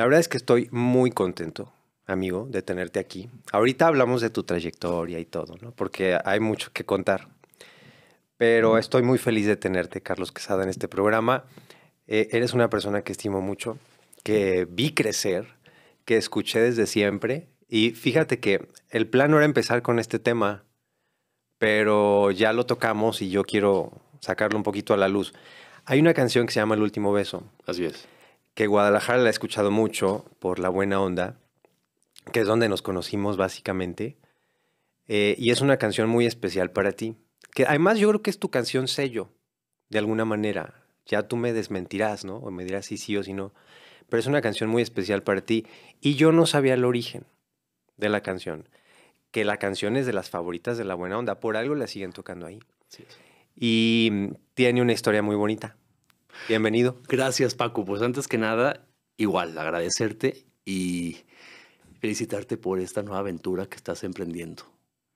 La verdad es que estoy muy contento, amigo, de tenerte aquí. Ahorita hablamos de tu trayectoria y todo, ¿no? Porque hay mucho que contar. Pero estoy muy feliz de tenerte, Carlos Quesada, en este programa. Eh, eres una persona que estimo mucho, que vi crecer, que escuché desde siempre. Y fíjate que el plan era empezar con este tema, pero ya lo tocamos y yo quiero sacarlo un poquito a la luz. Hay una canción que se llama El último beso. Así es que Guadalajara la he escuchado mucho por la buena onda, que es donde nos conocimos básicamente. Eh, y es una canción muy especial para ti. Que además yo creo que es tu canción sello, de alguna manera. Ya tú me desmentirás, ¿no? O me dirás si sí o si no. Pero es una canción muy especial para ti. Y yo no sabía el origen de la canción. Que la canción es de las favoritas de la buena onda. Por algo la siguen tocando ahí. Y mm, tiene una historia muy bonita. Bienvenido. Gracias, Paco. Pues antes que nada, igual, agradecerte y felicitarte por esta nueva aventura que estás emprendiendo.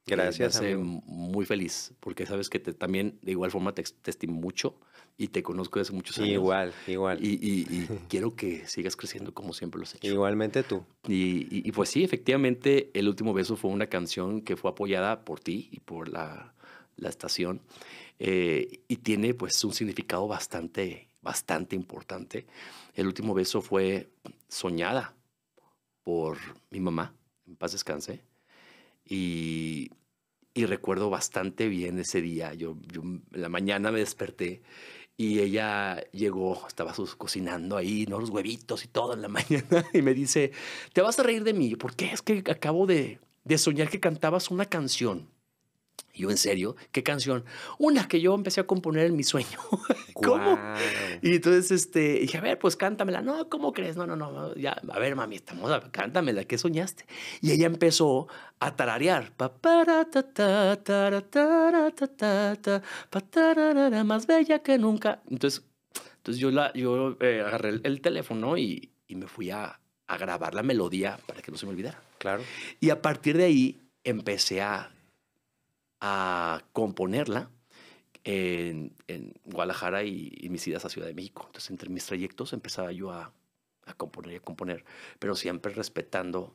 Gracias. Me hace muy feliz, porque sabes que te, también de igual forma te, estimo mucho y te conozco desde muchos años. Igual, igual. Y, quiero que sigas creciendo como siempre lo has hecho. Igualmente tú. Y, pues sí, efectivamente, El Último Beso fue una canción que fue apoyada por ti y por la, estación eh, y tiene pues un significado bastante bastante importante. El último beso fue soñada por mi mamá, en paz descanse. Y, recuerdo bastante bien ese día. Yo, en la mañana me desperté y ella llegó, estaba sus, cocinando ahí, ¿no? Los huevitos y todo en la mañana. Y me dice, te vas a reír de mí. ¿Por qué? Es que acabo de, de soñar que cantabas una canción. Yo, en serio, ¿qué canción? Una que yo empecé a componer en mi sueño. ¿Cómo? Y entonces este, dije, a ver, pues cántamela. No, ¿cómo crees? No, no, no. Ya, a ver, mami, estamos, cántamela, ¿qué soñaste? Y ella empezó a tararear. Más bella que nunca. Entonces, entonces yo, la, yo eh, agarré el, teléfono y, y, me fui a, a grabar la melodía para que no se me olvidara. Claro. Y a partir de ahí empecé a a componerla en, en Guadalajara y, y, mis idas a Ciudad de México. Entonces, entre mis trayectos empezaba yo a, a componer y a componer, pero siempre respetando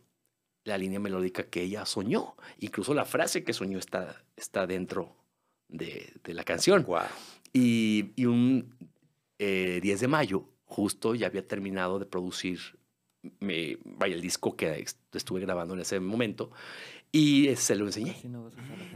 la línea melódica que ella soñó. Incluso la frase que soñó está, está dentro de, la canción. Y, un 10 eh, de mayo, justo ya había terminado de producir vaya, el disco que estuve grabando en ese momento. Y eh, se lo enseñé.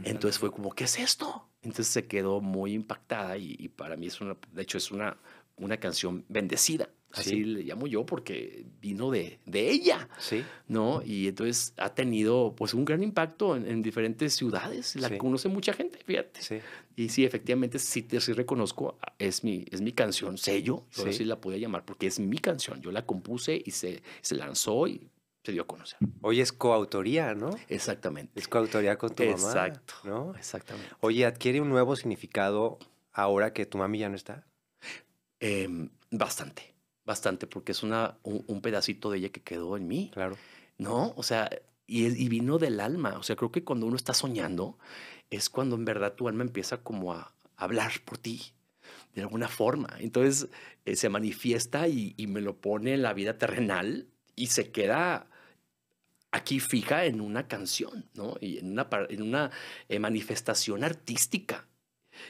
Entonces fue como, ¿qué es esto? Entonces se quedó muy impactada y, para mí es una, de hecho es una, una canción bendecida. Así le llamo yo porque vino de, de ella, sí. ¿no? Y entonces ha tenido pues un gran impacto en, diferentes ciudades, la conoce mucha gente, fíjate. Y sí, efectivamente, sí, te, sí reconozco, ah, es mi, es mi canción sello, yo sí. la podía llamar porque es mi canción, yo la compuse y se, se lanzó y se dio a conocer. Hoy es coautoría, ¿no? Exactamente. Es coautoría con tu mamá. Exacto. ¿no? Exactamente. Oye, ¿adquiere un nuevo significado ahora que tu mami ya no está? Em, bastante, bastante, porque es una, un, pedacito de ella que quedó en mí. Claro. ¿No? O sea, y, vino del alma. O sea, creo que cuando uno está soñando es cuando en verdad tu alma empieza como a hablar por ti de alguna forma. Entonces eh, se manifiesta y, y me lo pone en la vida terrenal y se queda aquí fija en una canción, ¿no? Y en una, en una eh, manifestación artística.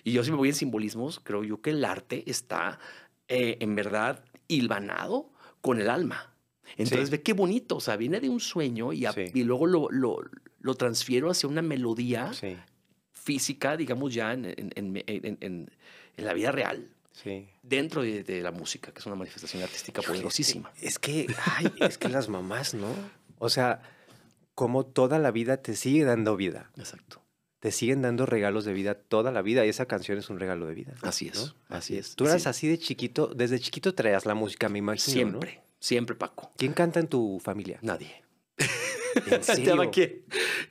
Y yo si me voy en simbolismos, creo yo que el arte está eh, en verdad hilvanado con el alma. Entonces ve qué bonito, o sea, viene de un sueño y, y luego lo, lo, lo, transfiero hacia una melodía física, digamos ya en, en, en, en la vida real. Dentro de, de, la música, que es una manifestación artística poderosísima. Es que, ay, es que las mamás, ¿no? O sea, cómo toda la vida te sigue dando vida. Exacto. Te siguen dando regalos de vida toda la vida y esa canción es un regalo de vida. Así es, así eh, es. Tú eras así de chiquito, desde chiquito traías la música, a mi imagino. Siempre, siempre, Paco. ¿Quién canta en tu familia? Nadie. ¿En serio?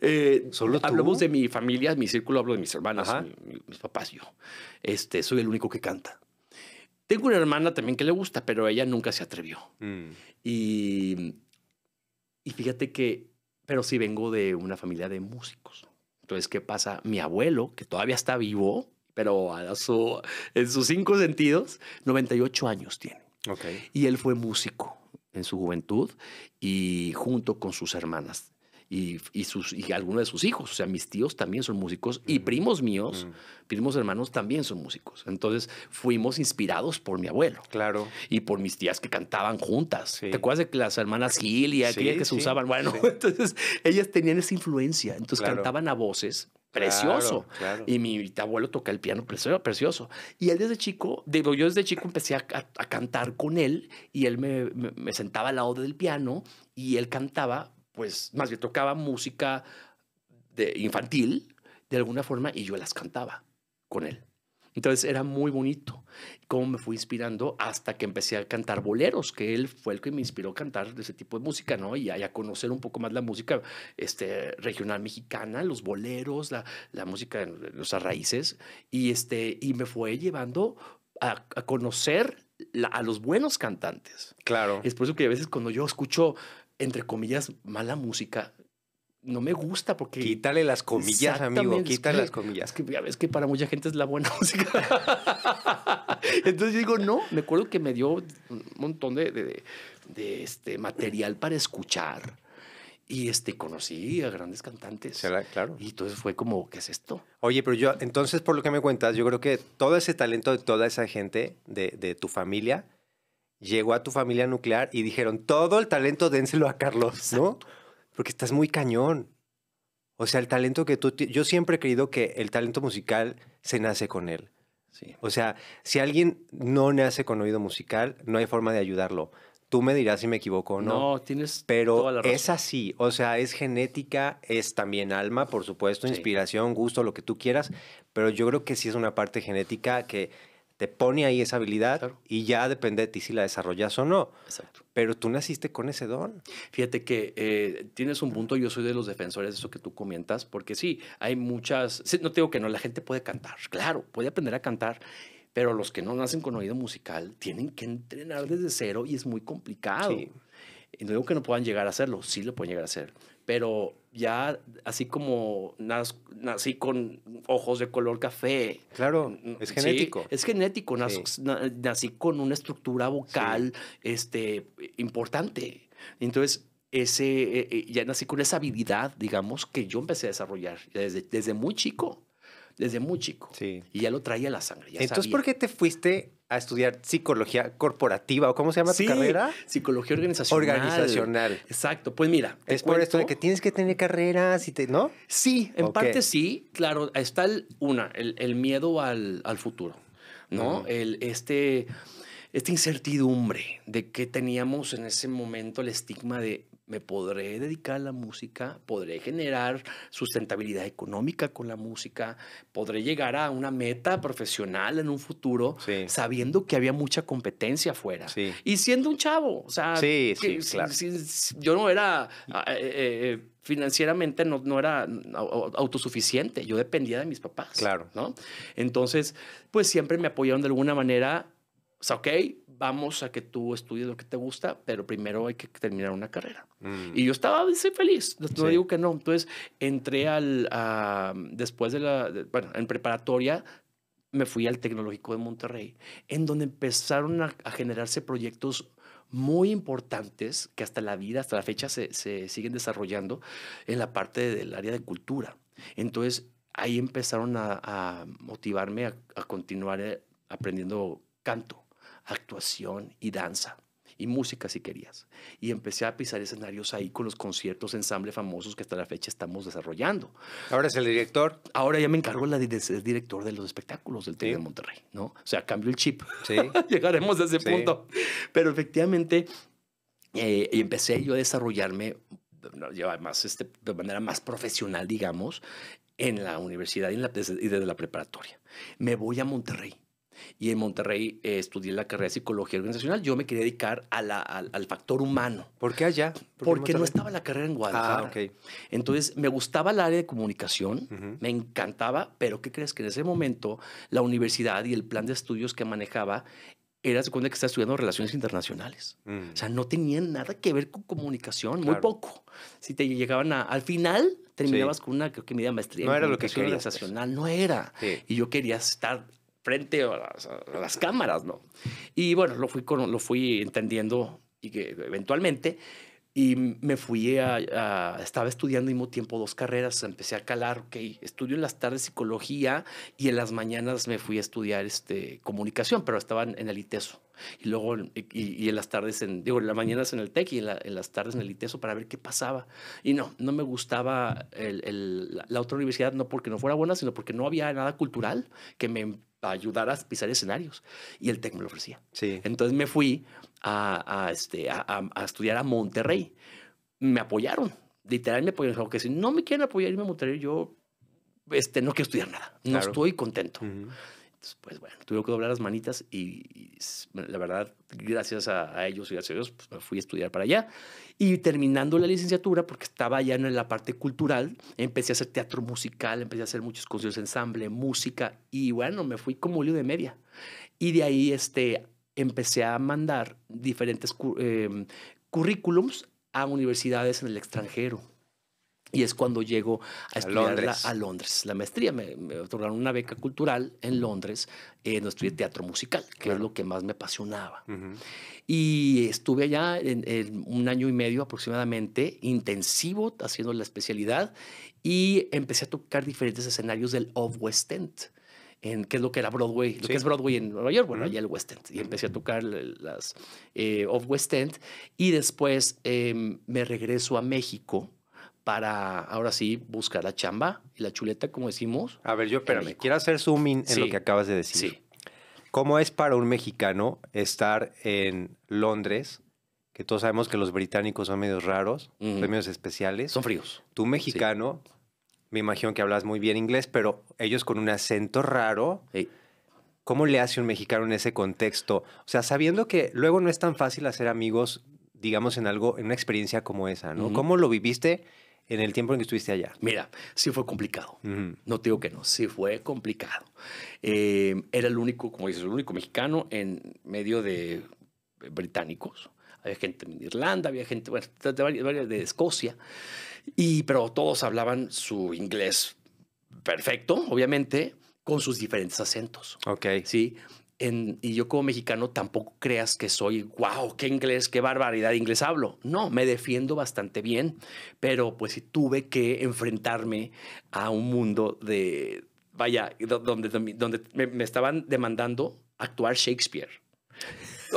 Eh, ¿Solo tú? Hablamos de mi familia, mi círculo, hablo de mis hermanas, mis papás, yo. Este, soy el único que canta. Tengo una hermana también que le gusta, pero ella nunca se atrevió. Mm. Y, y fíjate que pero sí vengo de una familia de músicos. Entonces, ¿qué pasa? Mi abuelo, que todavía está vivo, pero a en sus cinco sentidos, 98 años tiene. Y él fue músico en su juventud y junto con sus hermanas y, sus, algunos de sus hijos. O sea, mis tíos también son músicos y primos míos, primos hermanos también son músicos. Entonces fuimos inspirados por mi abuelo. Claro. Y por mis tías que cantaban juntas. ¿Te acuerdas de las hermanas Gil y aquellas que se usaban? Bueno, entonces ellas tenían esa influencia. Entonces cantaban a voces precioso. Y mi abuelo toca el piano precioso, precioso. Y él desde chico, digo, yo desde chico empecé a, cantar con él y él me, me, me, sentaba al lado del piano y él cantaba pues más bien tocaba música de infantil de alguna forma y yo las cantaba con él. Entonces era muy bonito cómo me fui inspirando hasta que empecé a cantar boleros, que él fue el que me inspiró a cantar ese tipo de música, ¿no? Y a, conocer un poco más la música este, regional mexicana, los boleros, la, música de nuestras raíces, y, este, y me fue llevando a, conocer a los buenos cantantes. Claro. Es por eso que a veces cuando yo escucho entre comillas, mala música, no me gusta porque... Quítale las comillas, amigo, quítale las comillas. Es que, que para mucha gente es la buena música. Entonces digo, no, me acuerdo que me dio un montón de, este material para escuchar. Y este, conocí a grandes cantantes. Claro. Y entonces fue como, ¿qué es esto? Oye, pero yo, entonces, por lo que me cuentas, yo creo que todo ese talento de toda esa gente, de, de tu familia, llegó a tu familia nuclear y dijeron, todo el talento dénselo a Carlos, ¿no? Porque estás muy cañón. O sea, el talento que tú... Yo siempre he creído que el talento musical se nace con él. O sea, si alguien no nace con oído musical, no hay forma de ayudarlo. Tú me dirás si me equivoco o no. No, tienes. Pero toda la razón. es así. O sea, es genética, es también alma, por supuesto, inspiración, gusto, lo que tú quieras. Pero yo creo que sí es una parte genética que te pone ahí esa habilidad y ya depende de ti si la desarrollas o no. Pero tú naciste con ese don. Fíjate que eh, tienes un punto, yo soy de los defensores de eso que tú comentas, porque sí, hay muchas, no te digo que no, la gente puede cantar, claro, puede aprender a cantar, pero los que no nacen con oído musical tienen que entrenar desde cero y es muy complicado. Y no digo que no puedan llegar a hacerlo, sí lo pueden llegar a hacer pero ya así como nací con ojos de color café. Claro, es genético. es genético, nací con una estructura vocal este, importante. Entonces, ese, eh, eh, ya nací con esa habilidad, digamos, que yo empecé a desarrollar desde, muy chico. Desde muy chico. Sí. Y ya lo traía la sangre. Entonces, ¿por qué te fuiste a estudiar psicología corporativa o cómo se llama tu carrera? Psicología organizacional. Organizacional. Exacto. Pues mira, es por esto de que tienes que tener carreras y te, ¿no? Sí, en parte sí. Claro, está el, una, el, miedo al, futuro, ¿no? El este esta incertidumbre de que teníamos en ese momento el estigma de me podré dedicar a la música, podré generar sustentabilidad económica con la música, podré llegar a una meta profesional en un futuro, sabiendo que había mucha competencia afuera. Y siendo un chavo, o sea, yo no era... Ah, eh, eh, eh, financieramente no, era autosuficiente, yo dependía de mis papás. ¿no? Entonces, pues siempre me apoyaron de alguna manera. O sea, ok, vamos a que tú estudies lo que te gusta, pero primero hay que terminar una carrera. Mm. Y yo estaba feliz, no digo que no. Entonces entré al, después de la, bueno, en preparatoria me fui al Tecnológico de Monterrey, en donde empezaron a, generarse proyectos muy importantes que hasta la vida, hasta la fecha se, siguen desarrollando en la parte del área de cultura. Entonces ahí empezaron a, motivarme a, a continuar eh, aprendiendo canto actuación y danza. Y música si querías. Y empecé a pisar escenarios ahí con los conciertos, ensamble famosos que hasta la fecha estamos desarrollando. ¿Ahora es el director? Ahora ya me encargo la de ser director de los espectáculos del teatro de Monterrey, ¿no? O sea, cambio el chip. Llegaremos a ese punto. Pero efectivamente eh, empecé yo a desarrollarme este, de manera más profesional, digamos, en la universidad en la, y desde la preparatoria. Me voy a Monterrey y en Monterrey eh, estudié la carrera de psicología organizacional. Yo me quería dedicar al, al, factor humano. ¿Por qué allá? Porque no estaba la carrera en Guadalajara. Ah, Entonces me gustaba el área de comunicación, me encantaba, pero ¿qué crees? Que en ese momento la universidad y el plan de estudios que manejaba era de que estaba estudiando relaciones internacionales. Mm. O sea, no tenían nada que ver con comunicación, muy poco. Si te llegaban a, al final, terminabas con una, creo que media maestría. No era lo que querías. Pues. Organizacional, no era. Y yo quería estar frente a las, cámaras, ¿no? Y bueno, lo fui, lo fui entendiendo y que eventualmente y me fui a, estaba estudiando al mismo tiempo dos carreras, empecé a calar, ok, estudio en las tardes psicología y en las mañanas me fui a estudiar este, comunicación, pero estaba en, el ITESO. Y luego, y, en las tardes, en, digo, en las mañanas en el TEC y en, las tardes en el ITESO para ver qué pasaba. Y no, no me gustaba la otra universidad, no porque no fuera buena, sino porque no había nada cultural que me a ayudar a pisar escenarios. Y el TEC me lo ofrecía. Entonces me fui a, este, a, estudiar a Monterrey. Me apoyaron, literal me apoyaron. que si no me quieren apoyar irme a Monterrey, yo este, no quiero estudiar nada. No estoy contento pues bueno, tuve que doblar las manitas y, la verdad, gracias a, ellos y gracias a Dios, pues, me fui a estudiar para allá. Y terminando la licenciatura, porque estaba ya en la parte cultural, empecé a hacer teatro musical, empecé a hacer muchos conciertos, ensamble, música, y bueno, me fui como lío de media. Y de ahí este, empecé a mandar diferentes em, currículums a universidades en el extranjero. Y es cuando llego a, a a Londres. La maestría me, otorgaron una beca cultural en Londres, eh, no estudié teatro musical, que es lo que más me apasionaba. Y estuve allá en, un año y medio aproximadamente, intensivo, haciendo la especialidad, y empecé a tocar diferentes escenarios del Off-West End. En qué es lo que era Broadway, lo que es Broadway en Nueva York, bueno, allá el West End. Y empecé a tocar las eh, Off West End y después em, me regreso a México para ahora sí buscar la chamba y la chuleta, como decimos. A ver, yo espérame, quiero hacer zooming en lo que acabas de decir. Sí. ¿Cómo es para un mexicano estar en Londres? Que todos sabemos que los británicos son medios raros, medios especiales. Son fríos. Tú mexicano, me imagino que hablas muy bien inglés, pero ellos con un acento raro. ¿Cómo le hace un mexicano en ese contexto? O sea, sabiendo que luego no es tan fácil hacer amigos, digamos, en algo, en una experiencia como esa, ¿no? ¿Cómo lo viviste? en el tiempo en que estuviste allá? Mira, sí fue complicado. No te digo que no, sí fue complicado. Eh, era el único, como dices, el único mexicano en medio de británicos. Había gente en Irlanda, había gente de, Escocia, y, pero todos hablaban su inglés perfecto, obviamente, con sus diferentes acentos. Ok. Sí y yo como mexicano tampoco creas que soy, wow, qué inglés, qué barbaridad de inglés hablo. No, me defiendo bastante bien, pero pues sí tuve que enfrentarme a un mundo de, vaya, donde, donde me, estaban demandando actuar Shakespeare.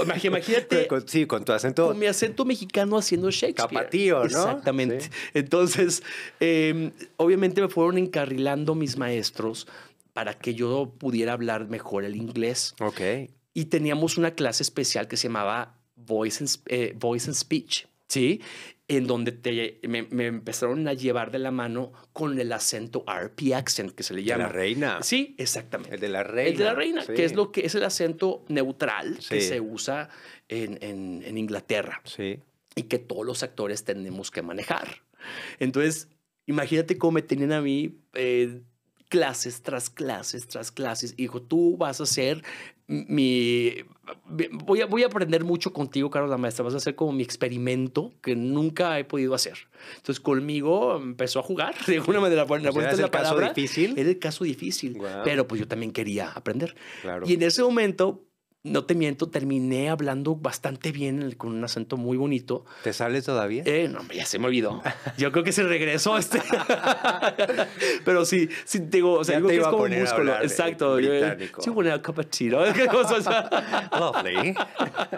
Imagínate. sí, con tu acento. Con mi acento mexicano haciendo Shakespeare. Capatío, ¿no? Exactamente. Entonces, em, obviamente me fueron encarrilando mis maestros para que yo pudiera hablar mejor el inglés. Ok. Y teníamos una clase especial que se llamaba Voice and, eh, Voice and Speech, ¿sí? En donde me, empezaron a llevar de la mano con el acento RP accent, que se le llama. De la reina. Sí, exactamente. El de la reina. El de la reina, que es lo que es el acento neutral que se usa en, Inglaterra. Sí. Y que todos los actores tenemos que manejar. Entonces, imagínate cómo me tenían a mí eh, clases tras clases tras clases. Y dijo, tú vas a ser mi... Voy a, voy a aprender mucho contigo, Carlos, la maestra. Vas a ser como mi experimento que nunca he podido hacer. Entonces, conmigo empezó a jugar de alguna manera. Bueno, pues es el caso difícil. Era el caso difícil. Pero pues yo también quería aprender. Y en ese momento, no te miento, terminé hablando bastante bien con un acento muy bonito. ¿Te sale todavía? Eh, no, ya se me olvidó. Yo creo que se regresó este. Pero sí, sí, digo, o sea, digo es como un músculo. Exacto. Yo, Sí, bueno, capachino. ¿eh? Lovely.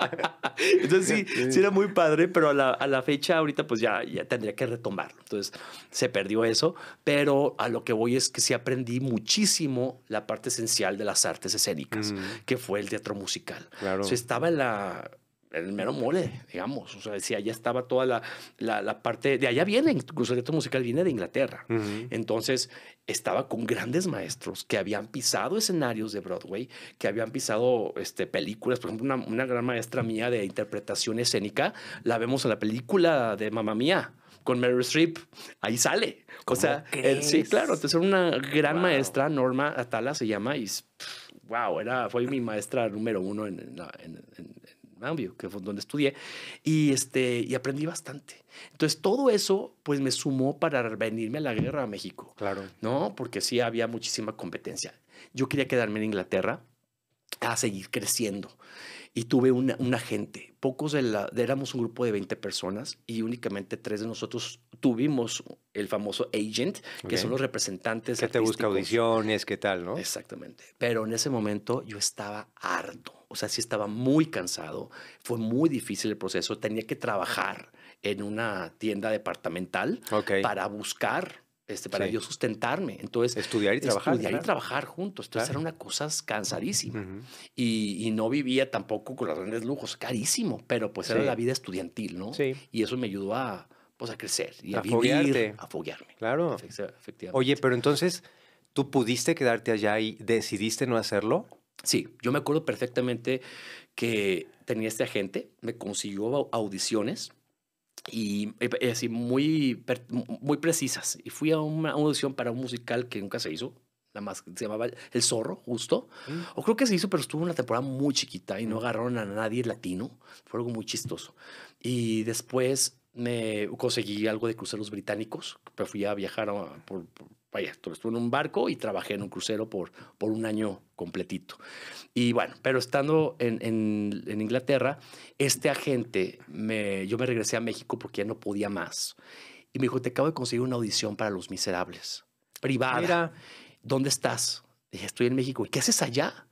Entonces sí, sí era muy padre, pero a la, a la, fecha ahorita pues ya, ya tendría que retomarlo. Entonces se perdió eso, pero a lo que voy es que sí aprendí muchísimo la parte esencial de las artes escénicas, mm. que fue el teatro musical Claro. O sea, estaba la, el mero mole, digamos. O sea, decía, allá estaba toda la, la, parte, de allá viene, incluso el teatro musical viene de Inglaterra. Entonces, estaba con grandes maestros que habían pisado escenarios de Broadway, que habían pisado este, películas. Por ejemplo, una, gran maestra mía de interpretación escénica, la vemos en la película de Mamá Mía con Meryl Streep. Ahí sale. O sea, sí, claro. Entonces, era una gran maestra, Norma Atala se llama, y wow, era, fue mi maestra número uno en, en, que fue donde estudié, y, este, y aprendí bastante. Entonces, todo eso, pues, me sumó para venirme a la guerra a México. Claro. ¿No? Porque sí había muchísima competencia. Yo quería quedarme en Inglaterra a seguir creciendo y tuve una, un agente. Pocos de la, éramos un grupo de 20 personas y únicamente tres de nosotros tuvimos el famoso agent, que son los representantes. Que te busca audiciones, qué tal, ¿no? Exactamente. Pero en ese momento yo estaba harto. O sea, sí estaba muy cansado. Fue muy difícil el proceso. Tenía que trabajar en una tienda departamental para buscar este, para yo sustentarme. Entonces, estudiar y trabajar. Estudiar y trabajar juntos. Entonces, era una cosa cansadísima. y, no vivía tampoco con los grandes lujos, carísimo, pero pues era la vida estudiantil, ¿no? Sí. Y eso me ayudó a, pues, a crecer y a, a foguearme. Claro. Oye, pero entonces, ¿tú pudiste quedarte allá y decidiste no hacerlo? Sí, yo me acuerdo perfectamente que tenía este agente, me consiguió audiciones y, así muy, muy precisas. Y fui a una, audición para un musical que nunca se hizo, la más, se llamaba El Zorro, justo. Mm. O creo que se hizo, pero estuvo una temporada muy chiquita y no mm. agarraron a nadie latino. Fue algo muy chistoso. Y después me conseguí algo de cruceros británicos, pero fui a viajar por, vaya, estuve en un barco y trabajé en un crucero por, por un año completito. Y bueno, pero estando en, en, Inglaterra, este agente, me, yo me regresé a México porque ya no podía más. Y me dijo, te acabo de conseguir una audición para Los Miserables, privada. ¿Dónde estás? dije, estoy en México. ¿Y qué haces allá?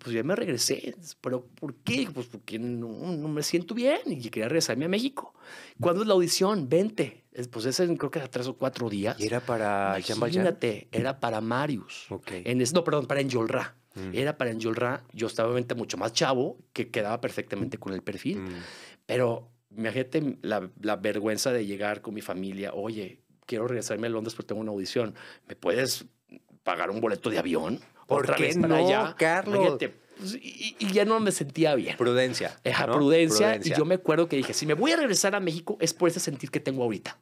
pues ya me regresé. ¿Pero por qué? Pues porque no, no, me siento bien y quería regresarme a México. ¿Cuándo es la audición? Vente pues ese creo que era tres o cuatro días. era para Imagínate, era para Marius. En, no, perdón, para Enjolra. Mm. Era para Enjolra. Yo estaba obviamente mucho más chavo, que quedaba perfectamente con el perfil. Mm. Pero imagínate la, la vergüenza de llegar con mi familia. Oye, quiero regresarme a Londres porque tengo una audición. ¿Me puedes pagar un boleto de avión? ¿Por Otra vez para no, allá? Pues, y, ya no me sentía bien. Prudencia. prudencia. Y yo me acuerdo que dije, si me voy a regresar a México es por ese sentir que tengo ahorita.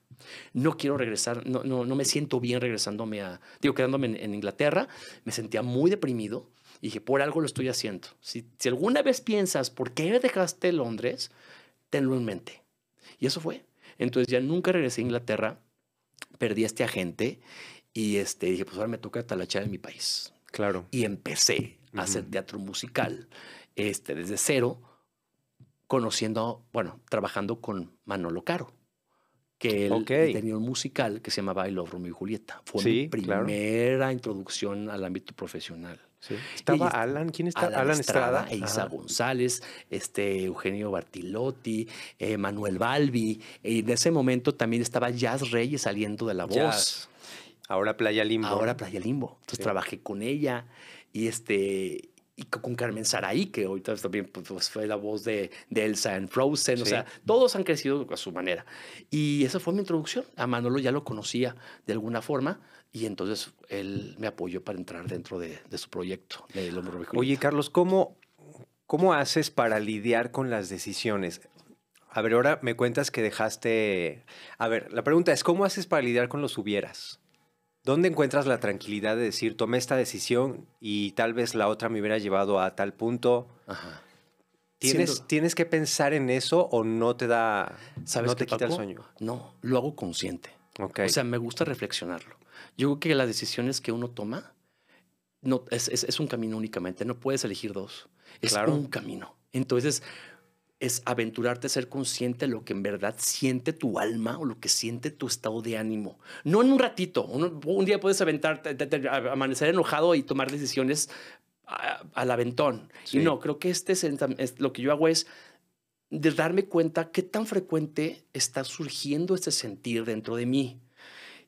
No quiero regresar, no, no, me siento bien regresándome a, digo, quedándome en, Inglaterra. Me sentía muy deprimido. Y dije, por algo lo estoy haciendo. Si, alguna vez piensas, ¿por qué dejaste Londres? Tenlo en mente. Y eso fue. Entonces ya nunca regresé a Inglaterra, perdí a este agente y este, dije, pues ahora me toca talachar en mi país. Claro. Y empecé hacer teatro musical este, desde cero, conociendo, bueno, trabajando con Manolo Caro, que tenía un musical que se llamaba Bailo Love Romeo y Julieta. Fue mi primera introducción al ámbito profesional. Estaba Alan, ¿quién está? Alan, Estrada, Isa González, este, Eugenio Bartilotti, eh, Manuel Balbi, y de ese momento también estaba Jazz Reyes saliendo de la voz. Ahora Playa Limbo. Ahora Playa Limbo. Entonces trabajé con ella y este y con Carmen Saraí, que ahorita también pues, pues, fue la voz de, Elsa en Frozen. O sea, todos han crecido a su manera. Y esa fue mi introducción. A Manolo ya lo conocía de alguna forma y entonces él me apoyó para entrar dentro de, su proyecto Oye, Carlos, ¿cómo, ¿cómo haces para lidiar con las decisiones? A ver, ahora me cuentas que dejaste... A ver, la pregunta es, ¿cómo haces para lidiar con los hubieras? ¿Dónde encuentras la tranquilidad de decir, tomé esta decisión y tal vez la otra me hubiera llevado a tal punto? Ajá. ¿Tienes, ¿Tienes que pensar en eso o no te da, ¿Sabes no te quita el sueño? No, lo hago consciente. Okay. O sea, me gusta reflexionarlo. Yo creo que las decisiones que uno toma no, es, un camino únicamente, no puedes elegir dos. Es un camino. Entonces, es aventurarte a ser consciente de lo que en verdad siente tu alma o lo que siente tu estado de ánimo. No en un ratito, un, día puedes aventarte, amanecer enojado y tomar decisiones al aventón. Y no, creo que este es, lo que yo hago es darme cuenta qué tan frecuente está surgiendo este sentir dentro de mí.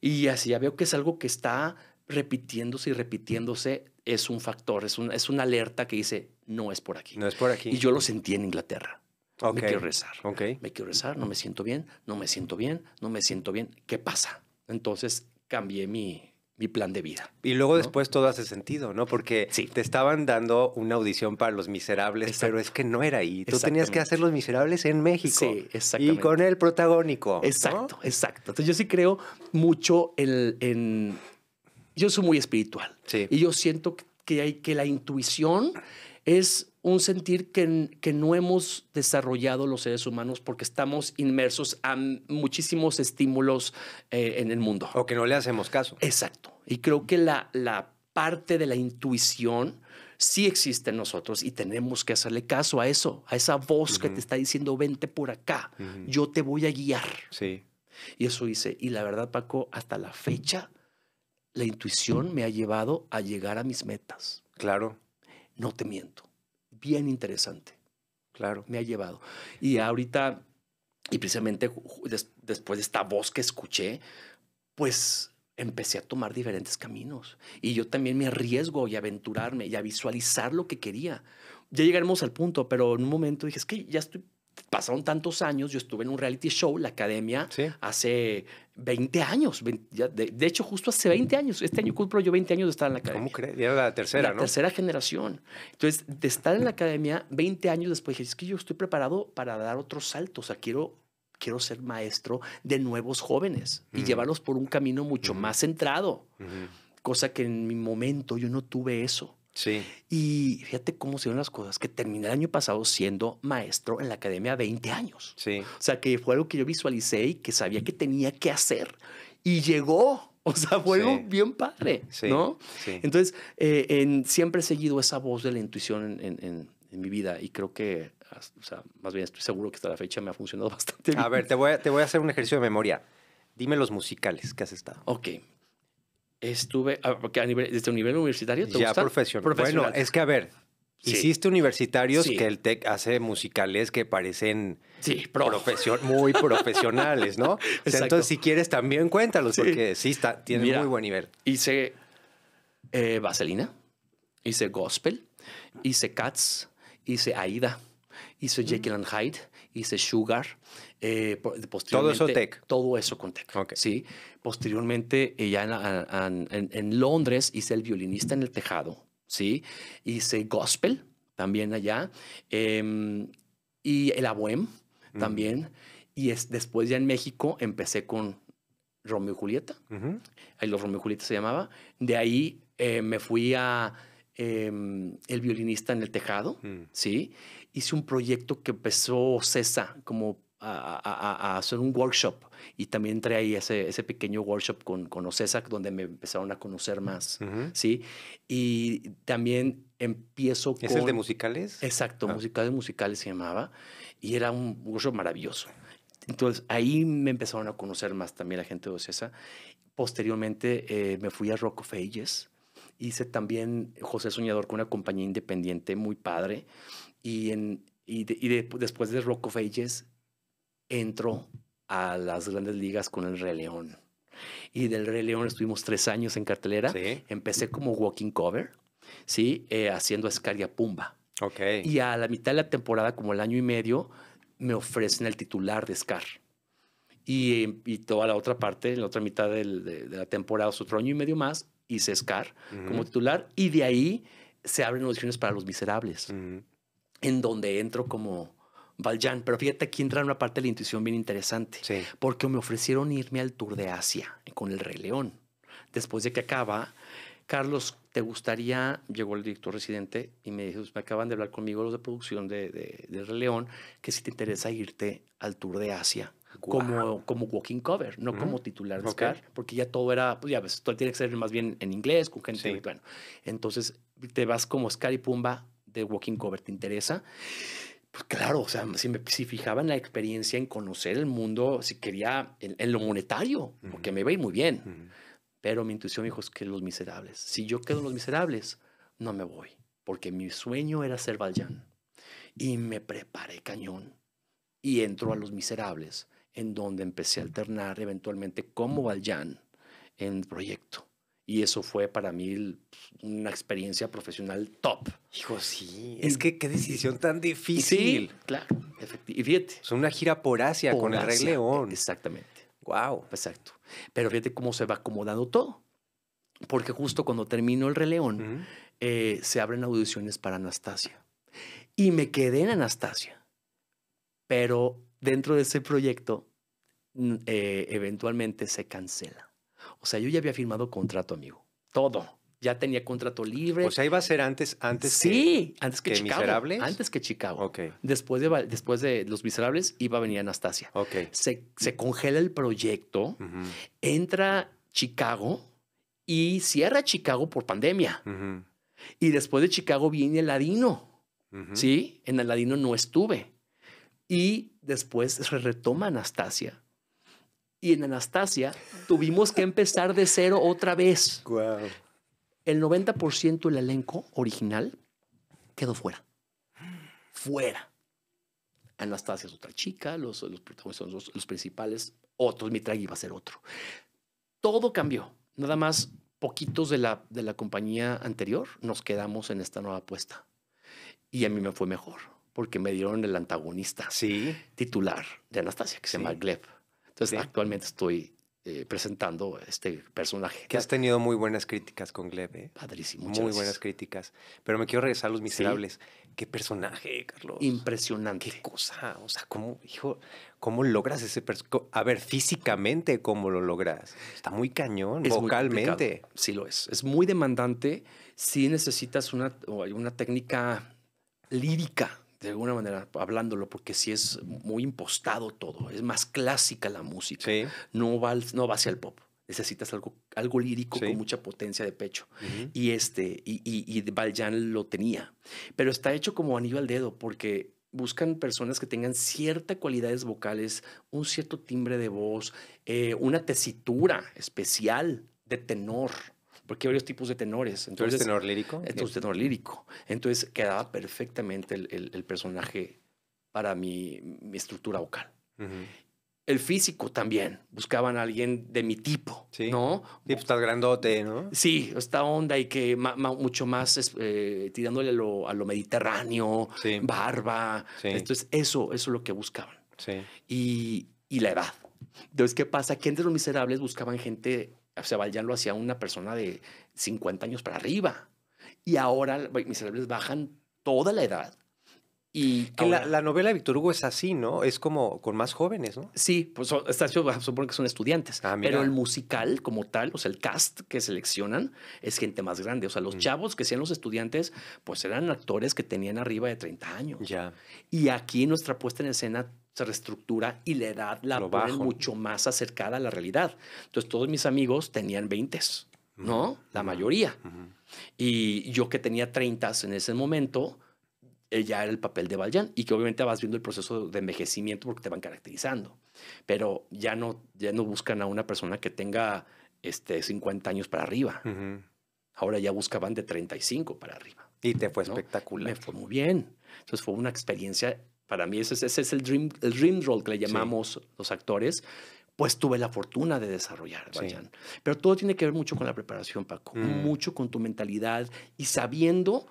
Y así ya veo que es algo que está repitiéndose y repitiéndose es un factor, es, es una alerta que dice, no es por aquí. No es por aquí. Y yo lo sentí en Inglaterra. Me quiero rezar. Okay. Me quiero rezar, no me siento bien, no me siento bien, no me siento bien. ¿Qué pasa? Entonces cambié mi, mi plan de vida. Y luego después todo hace sentido, ¿no? Porque te estaban dando una audición para Los Miserables, pero es que no era ahí. Tú tenías que hacer Los Miserables en México. Sí, exactamente. Y con el protagónico. Exacto, exacto. Entonces yo sí creo mucho en, en... Yo soy muy espiritual. Y yo siento que, hay, que la intuición es un sentir que, no hemos desarrollado los seres humanos porque estamos inmersos a muchísimos estímulos eh, en el mundo. O que no le hacemos caso. Exacto. Y creo que la, la parte de la intuición sí existe en nosotros y tenemos que hacerle caso a eso, a esa voz que te está diciendo, vente por acá, yo te voy a guiar. Sí. Y eso hice. Y la verdad, Paco, hasta la fecha, la intuición me ha llevado a llegar a mis metas. Claro. No te miento bien interesante. Claro. Me ha llevado. Y ahorita, y precisamente después de esta voz que escuché, pues empecé a tomar diferentes caminos. Y yo también me arriesgo y aventurarme y a visualizar lo que quería. Ya llegaremos al punto, pero en un momento dije, es que ya estoy pasaron tantos años, yo estuve en un reality show, la academia, hace 20 años. de, hecho, justo hace 20 años. Este año cumplo yo 20 años de estar en la academia. ¿Cómo crees? era la tercera, ¿no? La tercera generación. Entonces, de estar en la academia 20 años después, dije, es que yo estoy preparado para dar otros saltos. O sea, quiero quiero ser maestro de nuevos jóvenes y llevarlos por un camino mucho más centrado. Cosa que en mi momento yo no tuve eso. Sí. Y fíjate cómo se ven las cosas, que terminé el año pasado siendo maestro en la academia 20 años. Sí. O sea, que fue algo que yo visualicé y que sabía que tenía que hacer. Y llegó. O sea, fue algo bien padre, ¿no? Sí. Entonces, eh, siempre he seguido esa voz de la intuición en, mi vida y creo que, o sea, más bien estoy seguro que hasta la fecha me ha funcionado bastante bien. A ver, te voy a, te voy a hacer un ejercicio de memoria. Dime los musicales que has estado. Ok, Estuve, ah, porque a nivel, desde un nivel universitario, ¿te ya gusta? Profesional. Bueno, es que a ver, Hiciste universitarios que el TEC hace musicales que parecen sí, muy profesionales, ¿no? Pues entonces, si quieres, también cuéntalos, porque sí está, tiene muy buen nivel. Hice eh, Vaselina, hice Gospel, hice Cats, hice Aida, hice mm. Jekyll and Hyde, hice Sugar, eh, todo eso Todo eso con tech. Sí. Posteriormente, eh, ya en, Londres hice el violinista en el tejado. Sí. Hice gospel también allá. Em, y el abuem mm. también. Y después ya en México empecé con Romeo y Julieta. Ahí los Romeo y Julieta se llamaba. De ahí eh, me fui a em, El violinista en el tejado, mm. ¿sí? Hice un proyecto que empezó CESA como a, hacer un workshop y también entré ahí ese, ese pequeño workshop con, con OCESAC donde me empezaron a conocer más, ¿sí? Y también empiezo ¿Es con... ¿Es el de musicales? Exacto, ah. musicales, musicales se llamaba y era un workshop maravilloso. Entonces ahí me empezaron a conocer más también la gente de OCESA. Posteriormente eh, me fui a Rock of Ages, hice también José Soñador con una compañía independiente muy padre y en... Y, y después de Rock of Ages entro a las grandes ligas con el Rey León. Y del Rey León estuvimos tres años en cartelera. Empecé como walking cover, ¿sí? Eh, haciendo a Pumba. Okay. Y a la mitad de la temporada, como el año y medio, me ofrecen el titular de Scar. Y, toda la otra parte, en la otra mitad de, la temporada, otro año y medio más, hice Scar como titular. Y de ahí se abren opciones para Los Miserables, en donde entro como Valjean, pero fíjate aquí entra una parte de la intuición bien interesante, porque me ofrecieron irme al Tour de Asia con el Rey León. Después de que acaba, Carlos, ¿te gustaría? Llegó el director residente y me dijo, pues, me acaban de hablar conmigo los de producción de, de, Rey León, que si te interesa irte al Tour de Asia como, como walking cover, no como titular de porque ya todo era, pues ya ves, todo tiene que ser más bien en inglés, con gente, bueno. Entonces te vas como Scar y Pumba de walking cover, ¿te interesa? Pues claro, o sea, si, me, fijaba en la experiencia, en conocer el mundo, si quería en, lo monetario, porque me iba muy bien. Pero mi intuición me dijo es que los miserables. Si yo quedo en los miserables, no me voy, porque mi sueño era ser Valjean. Y me preparé cañón y entro a los miserables, en donde empecé a alternar eventualmente como Valjean en el proyecto. Y eso fue para mí pues, una experiencia profesional top. Hijo, sí. Es que qué decisión tan difícil. Sí, claro. Y fíjate. Es una gira por Asia con el Rey León. Exactamente. Wow. Exacto. Pero fíjate cómo se va acomodando todo. Porque justo cuando terminó el Rey León, eh, se abren audiciones para Anastasia. Y me quedé en Anastasia. Pero dentro de ese proyecto, eh, eventualmente se cancela. O sea, yo ya había firmado contrato, amigo. Todo. Ya tenía contrato libre. O sea, iba a ser antes, antes sí, antes que, Chicago. Antes que Chicago. Okay. Después de, Los Miserables iba a venir Anastasia. OK. Se, congela el proyecto, entra Chicago y cierra Chicago por pandemia. Y después de Chicago viene el Ladino. Sí, en el Ladino no estuve. Y después se retoma Anastasia y en Anastasia tuvimos que empezar de cero otra vez. El 90% del elenco original quedó fuera. Fuera. Anastasia es otra chica, los, protagonistas son los, principales, otros, traje iba a ser otro. Todo cambió. Nada más poquitos de la, de la compañía anterior nos quedamos en esta nueva apuesta. Y a mí me fue mejor, porque me dieron el antagonista ¿Sí? titular de Anastasia, que se llama Gleb entonces, actualmente estoy eh, presentando este personaje. Que has tenido muy buenas críticas con Glebe? ¿eh? Padrísimo. Muy buenas críticas. Pero me quiero regresar a Los Miserables. Qué personaje, Carlos. Impresionante. Qué cosa. O sea, cómo, hijo, cómo logras ese personaje. A ver, físicamente, cómo lo logras. Está muy cañón, vocalmente. sí, lo es. Es muy demandante. si necesitas una, una técnica lírica de alguna manera, hablándolo, porque sí es muy impostado todo, es más clásica la música, no, va, no va hacia el pop. Necesitas algo, algo lírico con mucha potencia de pecho. Y este, y, y, lo tenía. Pero está hecho como anillo al dedo, porque buscan personas que tengan ciertas cualidades vocales, un cierto timbre de voz, eh, una tesitura especial de tenor porque hay varios tipos de tenores. Entonces, ¿Tú eres tenor lírico? Entonces, eh, tenor lírico. Entonces, quedaba perfectamente el, personaje para mi, estructura vocal. El físico también. Buscaban a alguien de mi tipo, ¿Sí? ¿no? Sí, pues estás grandote, ¿no? Sí, esta onda y que mucho más eh, tirándole a lo, mediterráneo, barba. Entonces, eso, eso es lo que buscaban. Sí. Y, y la edad. Entonces, ¿qué pasa? Que entre los miserables buscaban gente sea, ya lo hacía una persona de 50 años para arriba. Y ahora mis cerebros bajan toda la edad. Y la, novela de Víctor Hugo es así, ¿no? Es como con más jóvenes, ¿no? Sí, pues está, ah, supongo que son estudiantes. Ah, pero el musical como tal, o sea, el cast que seleccionan es gente más grande. O sea, los mm. chavos que sean los estudiantes, pues eran actores que tenían arriba de 30 años. Ya. Y aquí nuestra puesta en escena se reestructura y la edad la va mucho más acercada a la realidad. Entonces todos mis amigos tenían 20, ¿no? La mayoría. Y yo que tenía 30 en ese momento, eh, ya era el papel de Valjean y que obviamente vas viendo el proceso de envejecimiento porque te van caracterizando. Pero ya no, ya no buscan a una persona que tenga este, 50 años para arriba. Ahora ya buscaban de 35 para arriba. Y te fue espectacular. Me fue muy bien. Entonces fue una experiencia para mí ese, ese es el dream, role que le llamamos los actores. Pues tuve la fortuna de desarrollar, Pero todo tiene que ver mucho con la preparación, Paco. Mm. Mucho con tu mentalidad y sabiendo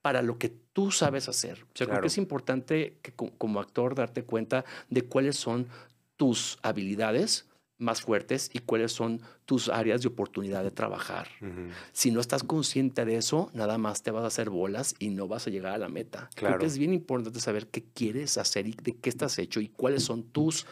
para lo que tú sabes hacer. O sea, creo que es importante que, como actor darte cuenta de cuáles son tus habilidades, más fuertes y cuáles son tus áreas de oportunidad de trabajar. Si no estás consciente de eso, nada más te vas a hacer bolas y no vas a llegar a la meta. Claro. es bien importante saber qué quieres hacer y de qué estás hecho y cuáles son tus,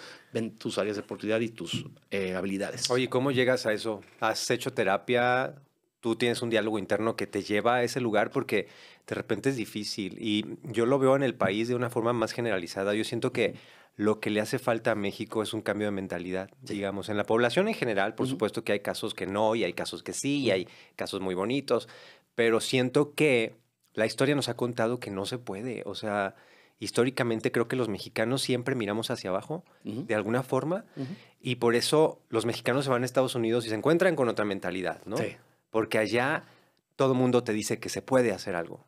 tus áreas de oportunidad y tus eh, habilidades. Oye, ¿cómo llegas a eso? ¿Has hecho terapia? ¿Tú tienes un diálogo interno que te lleva a ese lugar? Porque de repente es difícil y yo lo veo en el país de una forma más generalizada. Yo siento que lo que le hace falta a México es un cambio de mentalidad, digamos, en la población en general, por supuesto que hay casos que no, y hay casos que sí, y hay casos muy bonitos, pero siento que la historia nos ha contado que no se puede, o sea, históricamente creo que los mexicanos siempre miramos hacia abajo, de alguna forma, y por eso los mexicanos se van a Estados Unidos y se encuentran con otra mentalidad, ¿no? Porque allá todo el mundo te dice que se puede hacer algo.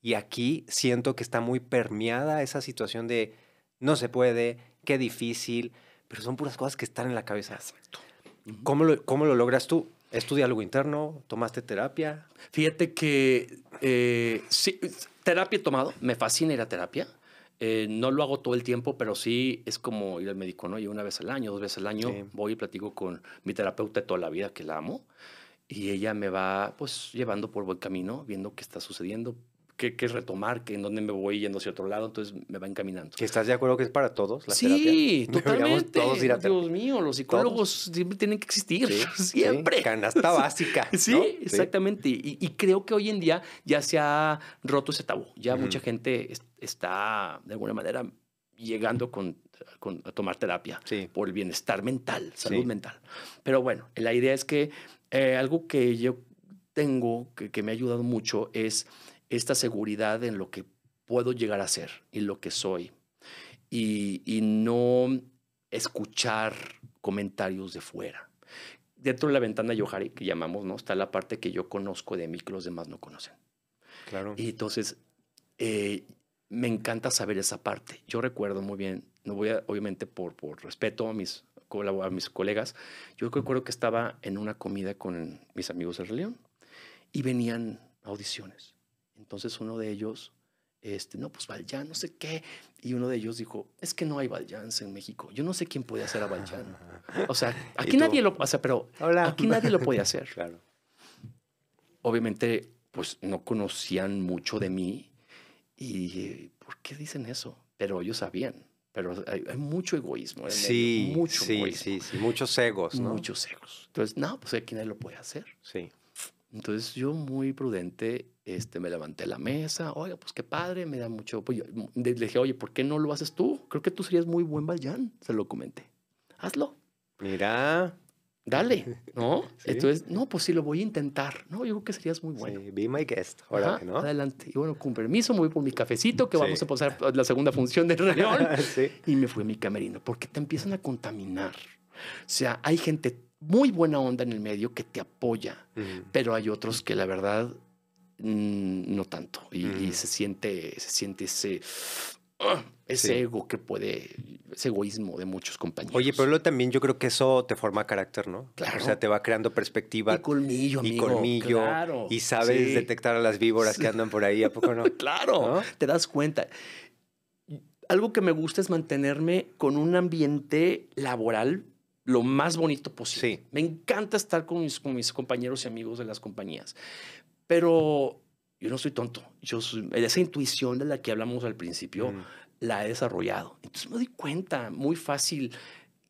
Y aquí siento que está muy permeada esa situación de no se puede, qué difícil, pero son puras cosas que están en la cabeza. ¿Cómo lo, lo logras tú? ¿Es tu diálogo interno? ¿Tomaste terapia? Fíjate que eh, terapia he tomado. Me fascina ir a terapia. Eh, no lo hago todo el tiempo, pero sí es como ir al médico, ¿no? Yo una vez al año, dos veces al año voy y platico con mi terapeuta de toda la vida, que la amo. Y ella me va, pues, llevando por buen camino, viendo qué está sucediendo, ¿Qué es retomar, que en dónde me voy yendo hacia otro lado, entonces me va encaminando. ¿Que estás de acuerdo que es para todos la sí, totalmente. Todos Dios mío, los psicólogos siempre tienen que existir, siempre. canasta básica. sí, exactamente. Y, creo que hoy en día ya se ha roto ese tabú. Ya mucha gente está, de alguna manera, llegando con, con a tomar terapia por el bienestar mental, salud mental. Pero bueno, la idea es que eh, algo que yo tengo que, que me ha ayudado mucho es esta seguridad en lo que puedo llegar a ser y lo que soy. Y, no escuchar comentarios de fuera. Dentro de la ventana Yohari, que llamamos, ¿no? Está la parte que yo conozco de mí que los demás no conocen. Claro. Y entonces, eh, me encanta saber esa parte. Yo recuerdo muy bien, no voy obviamente por, por respeto a mis, a mis colegas, yo recuerdo que estaba en una comida con mis amigos de León y venían audiciones. Entonces uno de ellos, este, no, pues Valjean, no sé qué. Y uno de ellos dijo, es que no hay Valjeans en México. Yo no sé quién puede hacer a Valjean. O sea, aquí nadie lo, puede pero aquí nadie lo puede hacer. Claro. Obviamente, pues no conocían mucho de mí. Y, ¿por qué dicen eso? Pero ellos sabían pero hay, mucho egoísmo. sí, sí, sí, sí, muchos egos, ¿no? Muchos egos. Entonces, no, pues aquí nadie lo puede hacer. Sí. Entonces, yo muy prudente este, me levanté la mesa, oiga, pues qué padre, me da mucho Le dije, oye, ¿por qué no lo haces tú? Creo que tú serías muy buen Bayán, se lo comenté. Hazlo. Mira. Dale, ¿no? Entonces, no, pues sí lo voy a intentar, ¿no? Yo creo que serías muy bueno. be my guest, ahora, ¿no? Adelante. Y bueno, con permiso, me voy por mi cafecito, que vamos a pasar la segunda función del reunión. Y me fui a mi camerino, porque te empiezan a contaminar. O sea, hay gente muy buena onda en el medio que te apoya, pero hay otros que la verdad Mm, no tanto. Y, se siente, se siente ese, ah, ego que puede, ese egoísmo de muchos compañeros. Oye, pero también yo creo que eso te forma carácter, ¿no? Claro. O sea, te va creando perspectiva. Y colmillo, Y colmillo. Y sabes detectar a las víboras que andan por ahí, ¿a poco no? claro, te das cuenta. Algo que me gusta es mantenerme con un ambiente laboral lo más bonito posible. Sí. Me encanta estar con mis, con mis compañeros y amigos de las compañías. Pero yo no soy tonto. Yo esa intuición de la que hablamos al principio mm. la he desarrollado. Entonces me doy cuenta muy fácil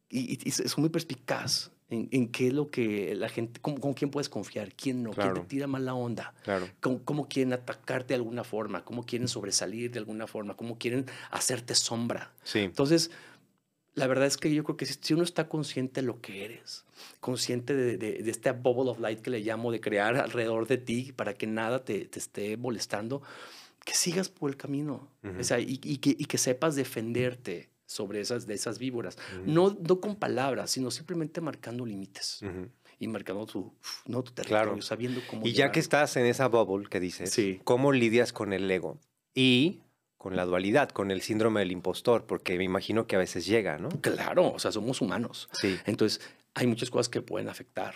y, es muy perspicaz en, qué es lo que la gente, con, quién puedes confiar, quién no, quién te tira mala onda, cómo, cómo, quieren atacarte de alguna forma, cómo quieren mm. sobresalir de alguna forma, cómo quieren hacerte sombra. Sí. Entonces, la verdad es que yo creo que si, uno está consciente de lo que eres, consciente de, de, de este bubble of light que le llamo, de crear alrededor de ti para que nada te, esté molestando, que sigas por el camino o sea, y, que, sepas defenderte sobre esas, de esas víboras, no, no con palabras, sino simplemente marcando límites. Y marcando tu, no, tu territorio, sabiendo cómo. Y ya que estás en esa bubble que dices, ¿cómo lidias con el ego? Y con la dualidad, con el síndrome del impostor, porque me imagino que a veces llega, ¿no? Claro, o sea, somos humanos. Sí. Entonces, hay muchas cosas que pueden afectar.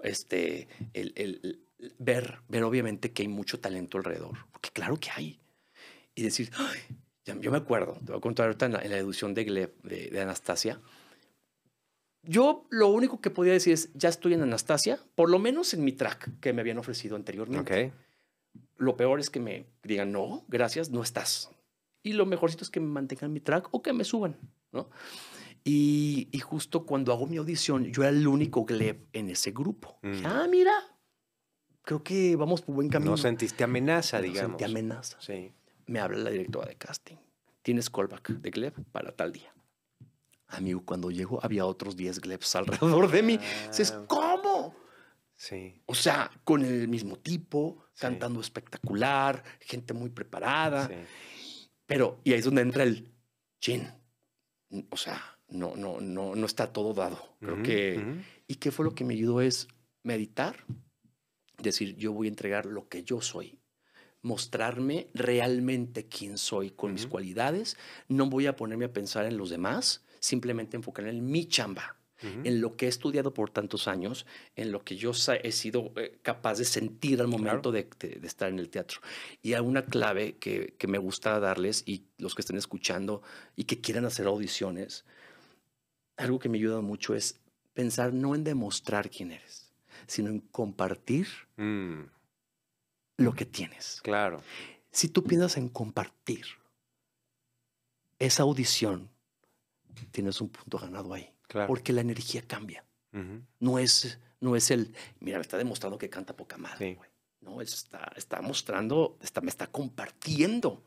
Este, el, ver, ver obviamente que hay mucho talento alrededor, porque claro que hay. Y decir, yo me acuerdo, te voy a contar ahorita en la, deducción de, de, Anastasia, yo lo único que podía decir es, ya estoy en Anastasia, por lo menos en mi track que me habían ofrecido anteriormente. Lo peor es que me digan, no, gracias, no estás y lo mejorcito es que me mantengan mi track o que me suban, ¿no? Y, justo cuando hago mi audición, yo era el único Gleb en ese grupo. Mm. ah, mira, creo que vamos por buen camino. No sentiste amenaza, digamos. Sentí amenaza. Sí. Me habla la directora de casting. Tienes callback de Gleb para tal día. Amigo, cuando llego había otros 10 Glebs alrededor de mí. Ah. ¿cómo? Sí. O sea, con el mismo tipo, cantando espectacular, gente muy preparada. Sí. Pero, y ahí es donde entra el chin. O sea, no, no, no, no está todo dado. Creo que. ¿Y qué fue lo que me ayudó? Es meditar, decir, yo voy a entregar lo que yo soy, mostrarme realmente quién soy con mis cualidades. No voy a ponerme a pensar en los demás, simplemente enfocar en mi chamba en lo que he estudiado por tantos años, en lo que yo he sido eh, capaz de sentir al momento de, estar en el teatro. Y hay una clave que, me gusta darles y los que estén escuchando y que quieran hacer audiciones, algo que me ayuda mucho es pensar no en demostrar quién eres, sino en compartir mm. lo que tienes. Claro. Si tú piensas en compartir esa audición, tienes un punto ganado ahí. Porque la energía cambia. No es, no es el, mira, me está demostrando que canta poca madre, No, está, está mostrando, me está compartiendo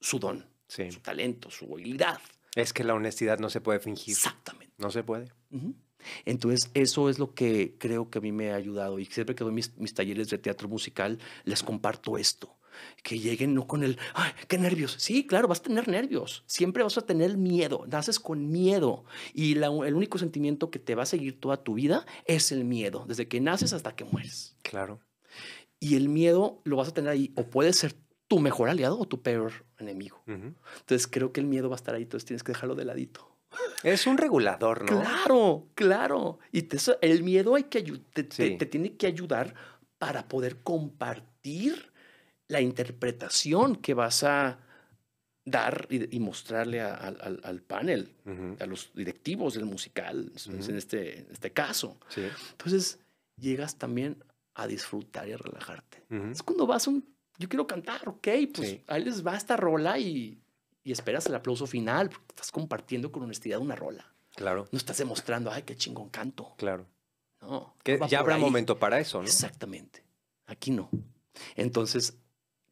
su don, su talento, su habilidad. Es que la honestidad no se puede fingir. Exactamente. No se puede. Entonces, eso es lo que creo que a mí me ha ayudado. Y siempre que doy mis talleres de teatro musical, les comparto esto que lleguen no con el, ay, qué nervios. Sí, claro, vas a tener nervios. Siempre vas a tener miedo. Naces con miedo. Y el único sentimiento que te va a seguir toda tu vida es el miedo, desde que naces hasta que mueres. Claro. Y el miedo lo vas a tener ahí, o puede ser tu mejor aliado o tu peor enemigo. Entonces creo que el miedo va a estar ahí, entonces tienes que dejarlo de ladito. Es un regulador, ¿no? Claro, claro. Y el miedo hay que te tiene que ayudar para poder compartir la interpretación que vas a dar y, mostrarle al, panel, a los directivos del musical, en, este, este caso. Entonces, llegas también a disfrutar y a relajarte. Es cuando vas a un, yo quiero cantar, ok, pues ahí les va esta rola y, esperas el aplauso final, estás compartiendo con honestidad una rola. Claro. No estás demostrando, ay, qué chingón canto. Claro. No. Que ya habrá momento para eso, ¿no? Exactamente. Aquí no. Entonces,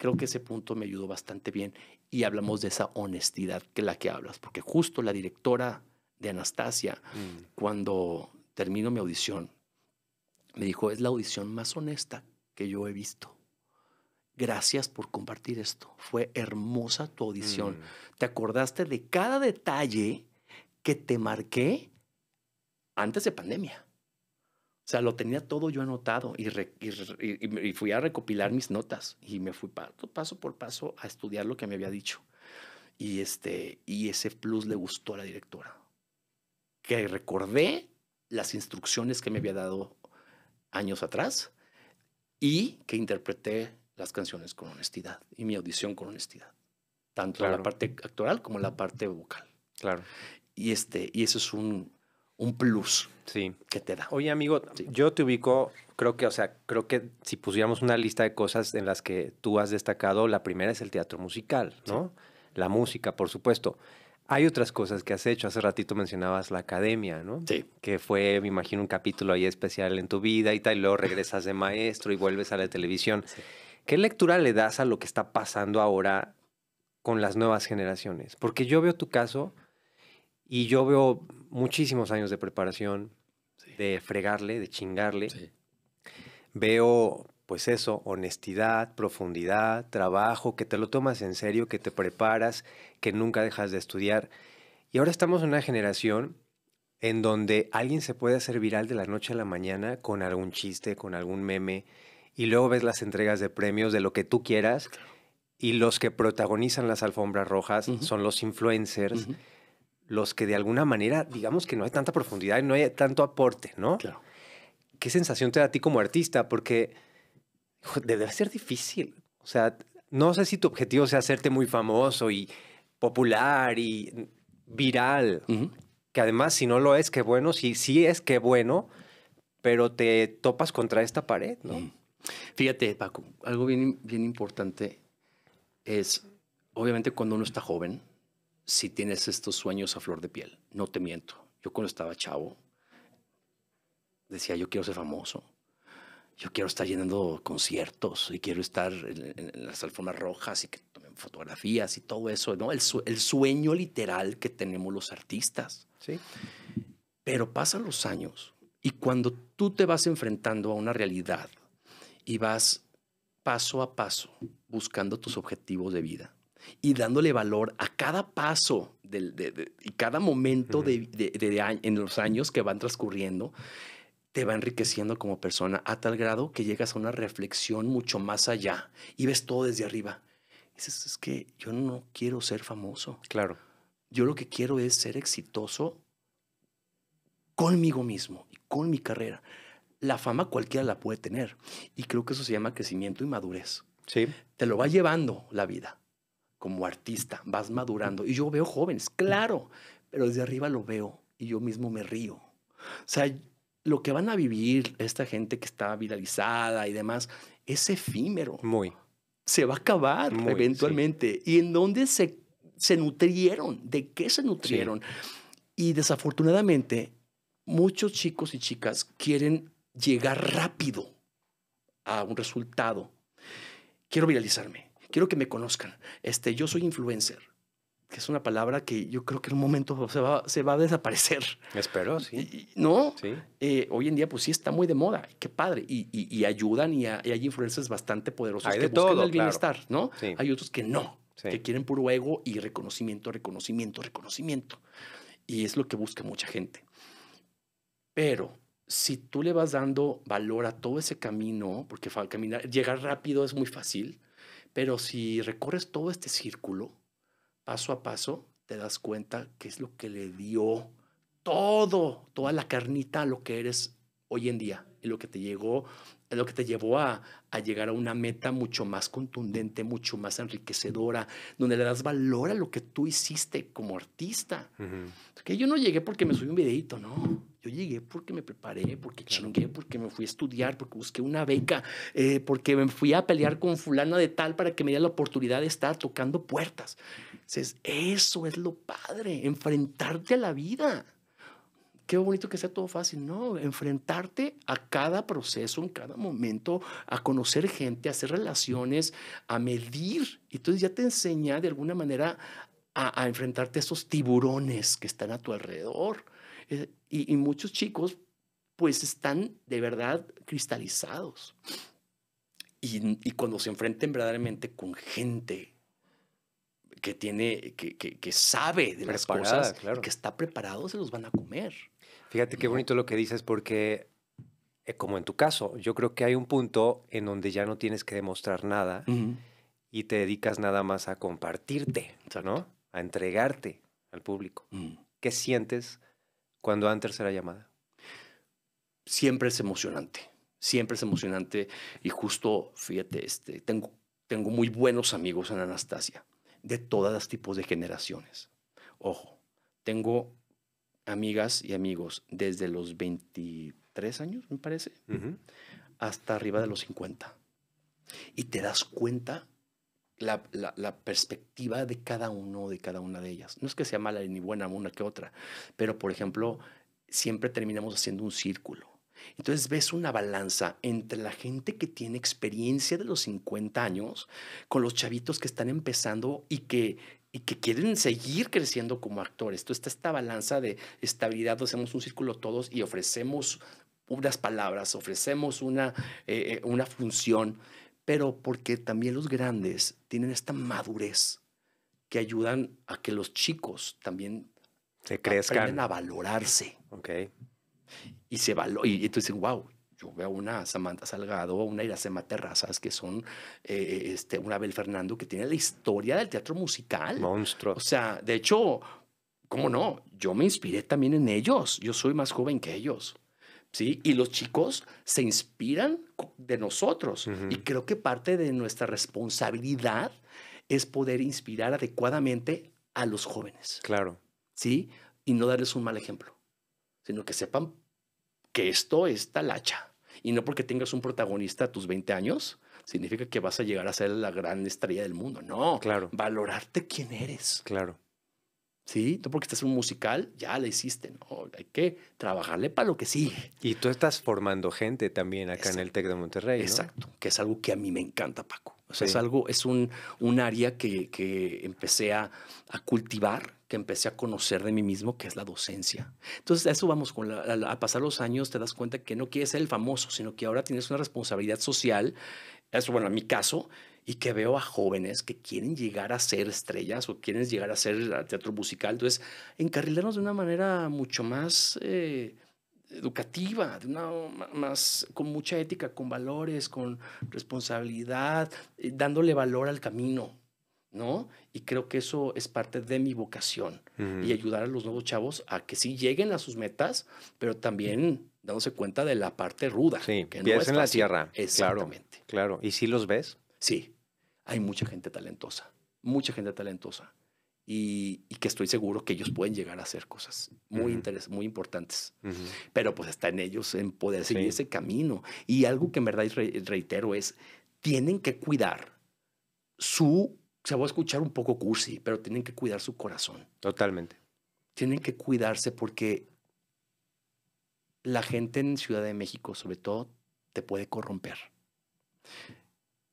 creo que ese punto me ayudó bastante bien y hablamos de esa honestidad que la que hablas, porque justo la directora de Anastasia, mm. cuando termino mi audición, me dijo, es la audición más honesta que yo he visto. Gracias por compartir esto. Fue hermosa tu audición. Mm. Te acordaste de cada detalle que te marqué antes de pandemia. O sea, lo tenía todo yo anotado y, fui a recopilar mis notas y me fui paso, por paso a estudiar lo que me había dicho. Y, este, y ese plus le gustó a la directora, que recordé las instrucciones que me había dado años atrás y que interpreté las canciones con honestidad y mi audición con honestidad, tanto la parte actoral como la parte vocal. Claro. Y, este, y eso es un, un plus sí. que te da. Oye, amigo, yo te ubico, creo que, o sea, creo que si pusiéramos una lista de cosas en las que tú has destacado, la primera es el teatro musical, ¿no? La música, por supuesto. Hay otras cosas que has hecho. Hace ratito mencionabas la academia, ¿no? Sí. Que fue, me imagino, un capítulo ahí especial en tu vida y tal. Y luego regresas de maestro y vuelves a la televisión. ¿Qué lectura le das a lo que está pasando ahora con las nuevas generaciones? Porque yo veo tu caso y yo veo muchísimos años de preparación, de fregarle, de chingarle. Veo, pues eso, honestidad, profundidad, trabajo, que te lo tomas en serio, que te preparas, que nunca dejas de estudiar. Y ahora estamos en una generación en donde alguien se puede hacer viral de la noche a la mañana con algún chiste, con algún meme, y luego ves las entregas de premios de lo que tú quieras, y los que protagonizan las alfombras rojas son los influencers los que de alguna manera, digamos que no hay tanta profundidad y no hay tanto aporte, ¿no? Claro. ¿Qué sensación te da a ti como artista? Porque debe ser difícil. O sea, no sé si tu objetivo sea hacerte muy famoso y popular y viral. Que además, si no lo es, qué bueno. Si sí es, qué bueno. Pero te topas contra esta pared, ¿no? Fíjate, Paco, algo bien, bien importante es, obviamente, cuando uno está joven, si tienes estos sueños a flor de piel. No te miento. Yo cuando estaba chavo, decía, yo quiero ser famoso. Yo quiero estar llenando conciertos y quiero estar en, las alfombras rojas y que tomen fotografías y todo eso. ¿no? El, el sueño literal que tenemos los artistas. ¿sí? Pero pasan los años y cuando tú te vas enfrentando a una realidad y vas paso a paso buscando tus objetivos de vida, y dándole valor a cada paso de, y cada momento de, en los años que van transcurriendo, te va enriqueciendo como persona a tal grado que llegas a una reflexión mucho más allá y ves todo desde arriba. dices, es que yo no quiero ser famoso. Claro. Yo lo que quiero es ser exitoso conmigo mismo y con mi carrera. La fama cualquiera la puede tener y creo que eso se llama crecimiento y madurez. Sí. Te lo va llevando la vida como artista, vas madurando. Y yo veo jóvenes, claro, pero desde arriba lo veo y yo mismo me río. O sea, lo que van a vivir esta gente que está viralizada y demás es efímero. Muy. Se va a acabar eventualmente. ¿Y en dónde se, se, nutrieron? ¿De qué se nutrieron? Y desafortunadamente, muchos chicos y chicas quieren llegar rápido a un resultado. Quiero viralizarme quiero que me conozcan. Este, yo soy influencer, que es una palabra que yo creo que en un momento se va, se va a desaparecer. Espero, sí. ¿No? Eh, hoy en día, pues sí, está muy de moda. Qué padre. Y, y, ayudan y, hay influencers bastante poderosos hay que buscan todo, el bienestar, ¿no? Hay otros que no, que quieren puro ego y reconocimiento, reconocimiento, reconocimiento. Y es lo que busca mucha gente. Pero si tú le vas dando valor a todo ese camino, porque caminar, llegar rápido es muy fácil, pero si recorres todo este círculo, paso a paso, te das cuenta que es lo que le dio todo, toda la carnita a lo que eres hoy en día y lo que te llegó lo que te llevó a, llegar a una meta mucho más contundente, mucho más enriquecedora, donde le das valor a lo que tú hiciste como artista. Que yo no llegué porque me subí un videito, no. Yo llegué porque me preparé, porque chingué, porque me fui a estudiar, porque busqué una beca, eh, porque me fui a pelear con fulano de tal para que me diera la oportunidad de estar tocando puertas. Entonces, eso es lo padre, enfrentarte a la vida qué bonito que sea todo fácil. No, enfrentarte a cada proceso, en cada momento, a conocer gente, a hacer relaciones, a medir. entonces ya te enseña de alguna manera a, enfrentarte a esos tiburones que están a tu alrededor. Eh, y, muchos chicos, pues están de verdad cristalizados. Y, cuando se enfrenten verdaderamente con gente que tiene, que, sabe de las cosas, que está preparado, se los van a comer. Fíjate qué bonito lo que dices porque, eh, como en tu caso, yo creo que hay un punto en donde ya no tienes que demostrar nada y te dedicas nada más a compartirte, ¿no? A entregarte al público. Mm. ¿Qué sientes cuando antes era llamada? Siempre es emocionante, siempre es emocionante y justo, fíjate, este, tengo, tengo muy buenos amigos en Anastasia, de todas las tipos de generaciones. Ojo, tengo amigas y amigos desde los 23 años, me parece, hasta arriba de los 50. Y te das cuenta la, la, perspectiva de cada uno, de cada una de ellas. No es que sea mala ni buena una que otra, pero por ejemplo, siempre terminamos haciendo un círculo. Entonces ves una balanza entre la gente que tiene experiencia de los 50 años con los chavitos que están empezando y que y que quieren seguir creciendo como actores. Entonces está esta balanza de estabilidad, hacemos un círculo todos y ofrecemos unas palabras, ofrecemos una, eh, eh, una función, pero porque también los grandes tienen esta madurez que ayudan a que los chicos también se crezcan. aprendan a valorarse. Okay. Y se valo y entonces, wow, yo veo a una Samantha Salgado, una Iracema Terrazas, que son eh, este, una Abel Fernando, que tiene la historia del teatro musical. Monstruo. O sea, de hecho, ¿cómo no? Yo me inspiré también en ellos. Yo soy más joven que ellos. ¿Sí? Y los chicos se inspiran de nosotros. Y creo que parte de nuestra responsabilidad es poder inspirar adecuadamente a los jóvenes. Claro. ¿Sí? Y no darles un mal ejemplo, sino que sepan que esto es talacha. Y no porque tengas un protagonista a tus 20 años, significa que vas a llegar a ser la gran estrella del mundo. No, claro. valorarte quién eres. Claro. ¿sí? Tú porque estás en un musical, ya la hiciste, ¿no? Hay que trabajarle para lo que sí. Y tú estás formando gente también acá en el TEC de Monterrey, Exacto, que es algo que a mí me encanta, Paco. O sea, es algo, es un, un área que, empecé a, cultivar, que empecé a conocer de mí mismo, que es la docencia. Entonces, a eso vamos, con a, pasar los años te das cuenta que no quieres ser el famoso, sino que ahora tienes una responsabilidad social. Eso, bueno, en mi caso, y que veo a jóvenes que quieren llegar a ser estrellas o quieren llegar a ser ah, teatro musical. Entonces, encarrilarnos de una manera mucho más... Eh, educativa, de una más con mucha ética, con valores, con responsabilidad, eh, dándole valor al camino, ¿no? Y creo que eso es parte de mi vocación y ayudar a los nuevos chavos a que sí lleguen a sus metas, pero también dándose cuenta de la parte ruda. Sí, que no es en la sierra. Exactamente. Claro, claro. ¿Y si los ves? Sí, hay mucha gente talentosa, mucha gente talentosa y, que estoy seguro que ellos pueden llegar a hacer cosas muy, muy importantes. Pero pues está en ellos en poder seguir ese camino. Y algo que en verdad reitero es, tienen que cuidar su, se va a escuchar un poco cursi, pero tienen que cuidar su corazón. Totalmente. Tienen que cuidarse porque la gente en Ciudad de México, sobre todo, te puede corromper.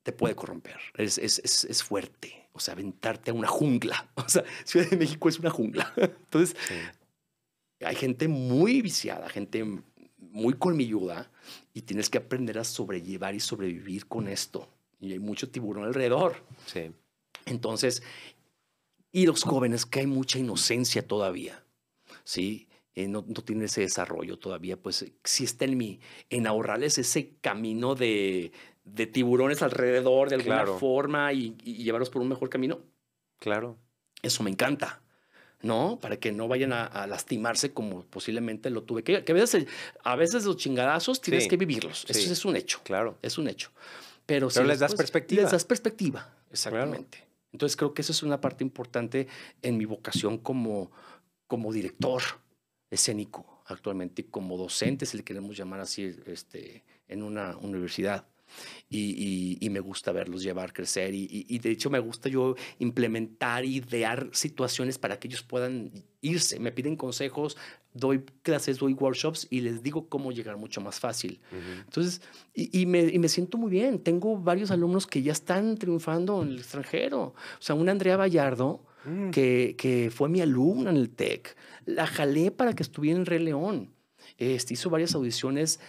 Te puede corromper. es, es, es, es fuerte o sea, aventarte a una jungla. O sea, Ciudad de México es una jungla. Entonces, hay gente muy viciada, gente muy colmilluda, y tienes que aprender a sobrellevar y sobrevivir con esto. Y hay mucho tiburón alrededor. Sí. Entonces, y los jóvenes, que hay mucha inocencia todavía, ¿sí? Eh, no, no tienen ese desarrollo todavía, pues si está en mí, en ahorrarles ese camino de, de tiburones alrededor de alguna forma y, llevarlos por un mejor camino. Claro. Eso me encanta, ¿no? Para que no vayan a, lastimarse como posiblemente lo tuve que. Que a veces, a veces los chingadazos tienes que vivirlos. Eso es un hecho. Claro. Es un hecho. Pero, les das perspectiva. Les das perspectiva, exactamente. Entonces creo que eso es una parte importante en mi vocación como, como director escénico actualmente, como docente, si le queremos llamar así, este, en una universidad. Y, me gusta verlos llevar, crecer y, de hecho me gusta yo implementar, idear situaciones para que ellos puedan irse. Me piden consejos, doy clases, doy workshops y les digo cómo llegar mucho más fácil. Entonces, y, me, siento muy bien. Tengo varios alumnos que ya están triunfando en el extranjero. O sea, un Andrea Vallardo. Mm. que, fue mi alumna en el TEC. La jalé para que estuviera en Rey León. Este, hizo varias audiciones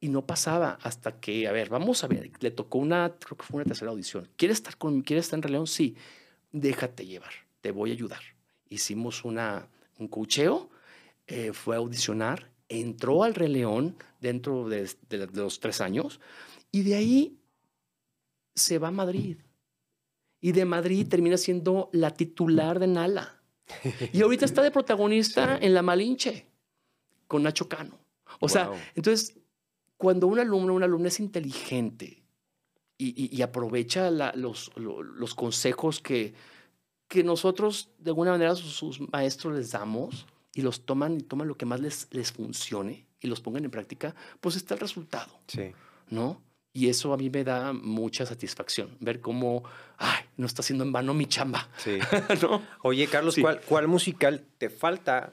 y no pasaba hasta que, a ver, vamos a ver, le tocó una, creo que fue una tercera audición. ¿Quieres estar con, estar en Releón? Sí, déjate llevar, te voy a ayudar. Hicimos una, un cucheo eh, fue a audicionar, entró al Releón dentro de, los tres años y de ahí se va a Madrid. Y de Madrid termina siendo la titular de Nala. Y ahorita está de protagonista en La Malinche con Nacho Cano. O sea, entonces cuando un alumno una alumna es inteligente y, aprovecha los, consejos que, nosotros, de alguna manera, sus, maestros les damos y los toman y toman lo que más les, les funcione y los pongan en práctica, pues está el resultado. ¿No? Y eso a mí me da mucha satisfacción, ver cómo, ay, no está haciendo en vano mi chamba. Oye, Carlos, ¿cuál, ¿cuál musical te falta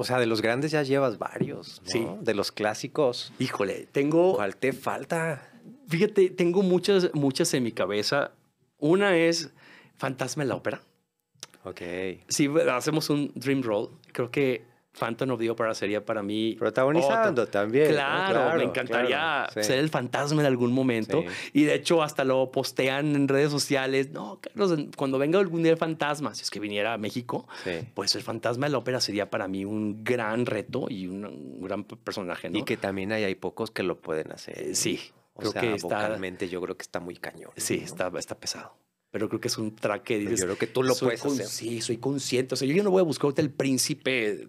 o sea, de los grandes ya llevas varios. ¿no? Sí. De los clásicos. Híjole, tengo. ¿Cuál falta? Fíjate, tengo muchas, muchas en mi cabeza. Una es Fantasma en la ópera. Ok. Si hacemos un Dream Roll, creo que Phantom of the Opera sería para mí. Protagonizando también. Claro, me encantaría ser el fantasma en algún momento. Y de hecho, hasta lo postean en redes sociales. No, Carlos, cuando venga algún día el fantasma, si es que viniera a México, pues el fantasma de la ópera sería para mí un gran reto y un, gran personaje. Y que también hay, hay pocos que lo pueden hacer. Sí. O sea, que vocalmente yo creo que está muy cañón. Sí, está, está pesado pero creo que es un traque que dices. Yo creo que tú lo puedes hacer. Sí, soy consciente. O sea, yo no voy a buscar el príncipe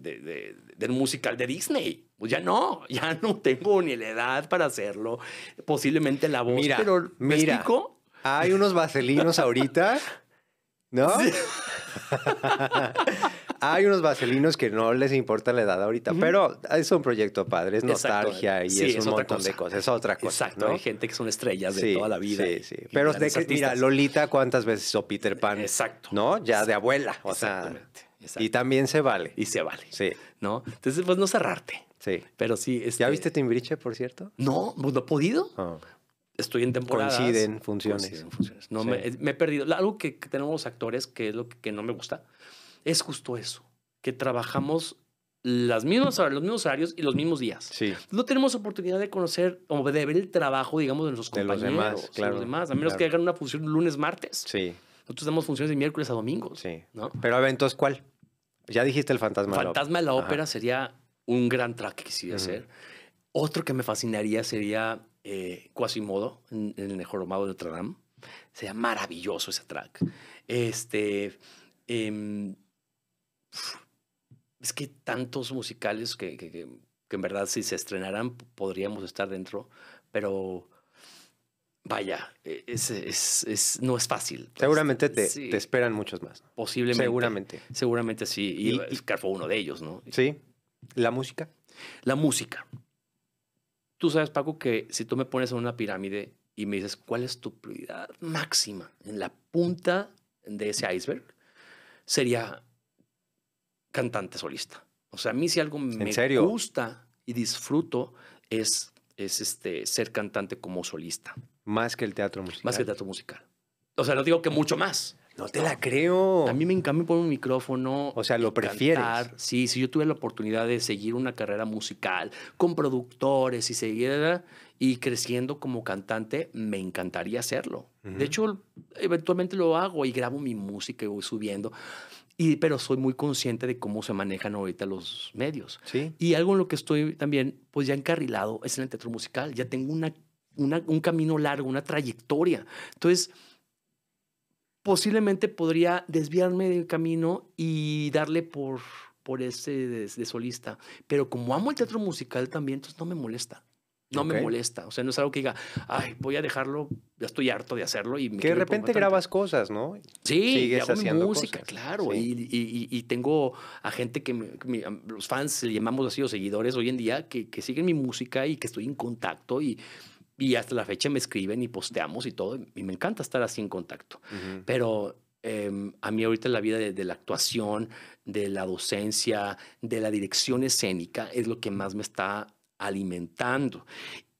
del musical de Disney. Pues ya no, ya no tengo ni la edad para hacerlo. Posiblemente la voz. Mira, pero mira, Hay unos vaselinos ahorita, ¿no? Sí. Hay unos vaselinos que no les importa la edad ahorita, pero es un proyecto padre, es nostalgia y es, un montón de cosas, es otra cosa. Exacto, hay gente que son estrellas de toda la vida. Sí, sí. Pero de que, mira, Lolita, ¿cuántas veces hizo Peter Pan? Exacto. ¿No? Ya de abuela. Exactamente. Y también se vale. Y se vale. Sí. ¿No? Entonces, pues no cerrarte. Sí. Pero sí. Este ¿Ya viste Timbriche, por cierto? No, pues, no he podido. Ah. Estoy en temporada. Coinciden funciones. Coinciden funciones. No, me, he perdido. Algo que, tenemos los actores, que es lo que no me gusta, es justo eso, que trabajamos las mismas, los mismos horarios y los mismos días. No tenemos oportunidad de conocer o de ver el trabajo, digamos, de los compañeros. De los demás, a menos que hagan una función lunes, martes. Sí. Nosotros damos funciones de miércoles a domingo. Sí. Pero a ver, entonces, ¿cuál? Ya dijiste el fantasma. Fantasma de la ópera, sería un gran track que quisiera hacer. Otro que me fascinaría sería eh, Quasimodo en, el El mejor de Notre Sería maravilloso ese track. Este. Em, es que tantos musicales que, en verdad si se estrenaran podríamos estar dentro, pero vaya, e, no es fácil. seguramente este, te, esperan muchos más. Posiblemente. Seguramente. Seguramente sí, y, y fue uno de ellos, ¿no? Sí. ¿La música? La música. Tú sabes, Paco, que si tú me pones en una pirámide y me dices, ¿cuál es tu prioridad máxima en la punta de ese iceberg? Sería cantante solista. O sea, a mí si algo me gusta y disfruto es, es este, ser cantante como solista. Más que el teatro musical. Más que el teatro musical. O sea, no digo que mucho más. No te la creo. A mí me encanta por un micrófono. O sea, lo prefieres. Sí, si yo tuviera la oportunidad de seguir una carrera musical con productores y seguir y creciendo como cantante, me encantaría hacerlo. De hecho, eventualmente lo hago y grabo mi música y voy subiendo pero soy muy consciente de cómo se manejan ahorita los medios. Y algo en lo que estoy también, pues ya encarrilado, es en el teatro musical. Ya tengo una, un camino largo, una trayectoria. Entonces, posiblemente podría desviarme del camino y darle por, por ese de solista. Pero como amo el teatro musical también, entonces no me molesta. No me molesta, o sea, no es algo que diga, ay, voy a dejarlo, ya estoy harto de hacerlo. y Que de repente grabas cosas, ¿no? Sí, Sigues hago haciendo música, claro. Y, tengo a gente que, los fans, llamamos así, o seguidores hoy en día, que, siguen mi música y que estoy en contacto y, y hasta la fecha me escriben y posteamos y todo, y me encanta estar así en contacto. Pero em, a mí ahorita la vida de, la actuación, de la docencia, de la dirección escénica, es lo que más me está alimentando.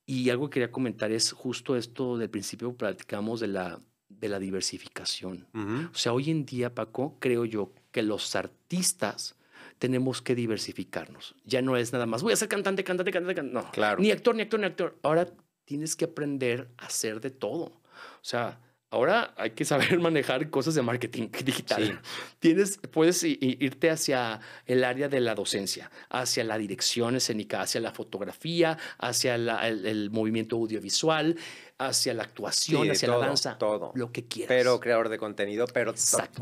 Y algo que quería comentar es justo esto del principio platicamos de la, de la diversificación. O sea, hoy en día, Paco, creo yo que los artistas tenemos que diversificarnos. Ya no es nada más, voy a ser cantante, cantante, cantante, cantante. No, claro. ni actor, ni actor, ni actor. Ahora tienes que aprender a hacer de todo. O sea, Ahora hay que saber manejar cosas de marketing digital. Tienes, puedes irte hacia el área de la docencia, hacia la dirección escénica, hacia la fotografía, hacia el, movimiento audiovisual, hacia la actuación, hacia la danza, todo. lo que quieras. Pero creador de contenido, pero o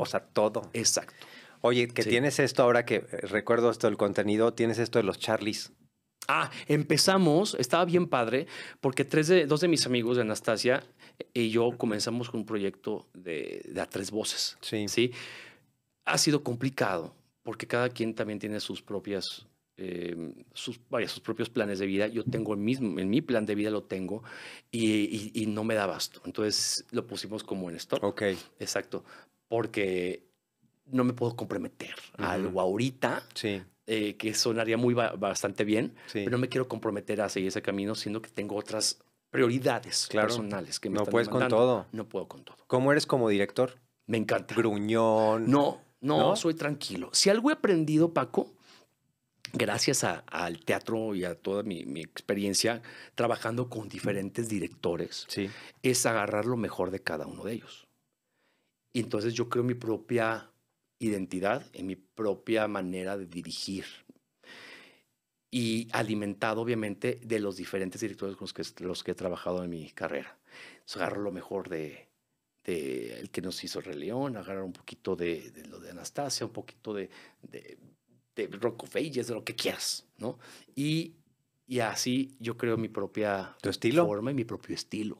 sea, todo. Exacto. Oye, que tienes esto ahora que eh, recuerdo esto del contenido, tienes esto de los Charlies. Ah, empezamos, estaba bien padre, porque tres de, dos de mis amigos de Anastasia y yo comenzamos con un proyecto de, a tres voces. Sí. sí. Ha sido complicado, porque cada quien también tiene sus propias eh, sus, sus propios planes de vida. Yo tengo el mismo, en mi plan de vida lo tengo y, no me da abasto. Entonces lo pusimos como en stop. Ok. Exacto. Porque no me puedo comprometer algo ahorita sí. Eh, que sonaría muy bastante bien, pero no me quiero comprometer a seguir ese camino, siendo que tengo otras prioridades personales que me No puedes con todo. No puedo con todo. ¿Cómo eres como director? Me encanta. Gruñón. No, no, soy tranquilo. Si algo he aprendido, Paco, gracias al teatro y a toda mi, mi, experiencia trabajando con diferentes directores, es agarrar lo mejor de cada uno de ellos. Y entonces yo creo mi propia identidad, en mi propia manera de dirigir. Y alimentado, obviamente, de los diferentes directores con los que, los que he trabajado en mi carrera. agarro lo mejor de, el que nos hizo el León, agarrar un poquito de, lo de Anastasia, un poquito de, de, de Rock of de lo que quieras, ¿no? Y, y así yo creo mi propia ¿Tu estilo? forma y mi propio estilo.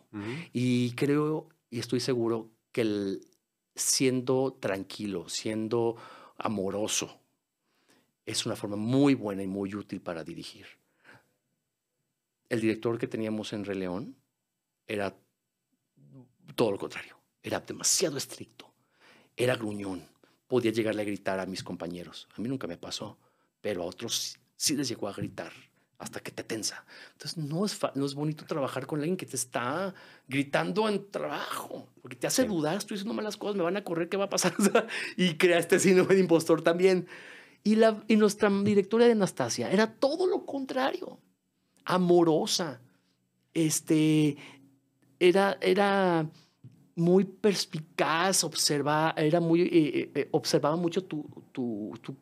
Y creo y estoy seguro que el, siendo tranquilo, siendo amoroso. Es una forma muy buena y muy útil para dirigir. El director que teníamos en Releón era todo lo contrario, era demasiado estricto, era gruñón, podía llegarle a gritar a mis compañeros. A mí nunca me pasó, pero a otros sí les llegó a gritar hasta que te tensa. Entonces, no es, no es bonito trabajar con alguien que te está gritando en trabajo, porque te hace dudar, estoy haciendo malas cosas, me van a correr, ¿qué va a pasar? y crea este síndrome de impostor también. Y, la, y nuestra directora de Anastasia era todo lo contrario, amorosa, este, era, era muy perspicaz, observa, era muy, eh, eh, eh, observaba mucho tu, tu, tu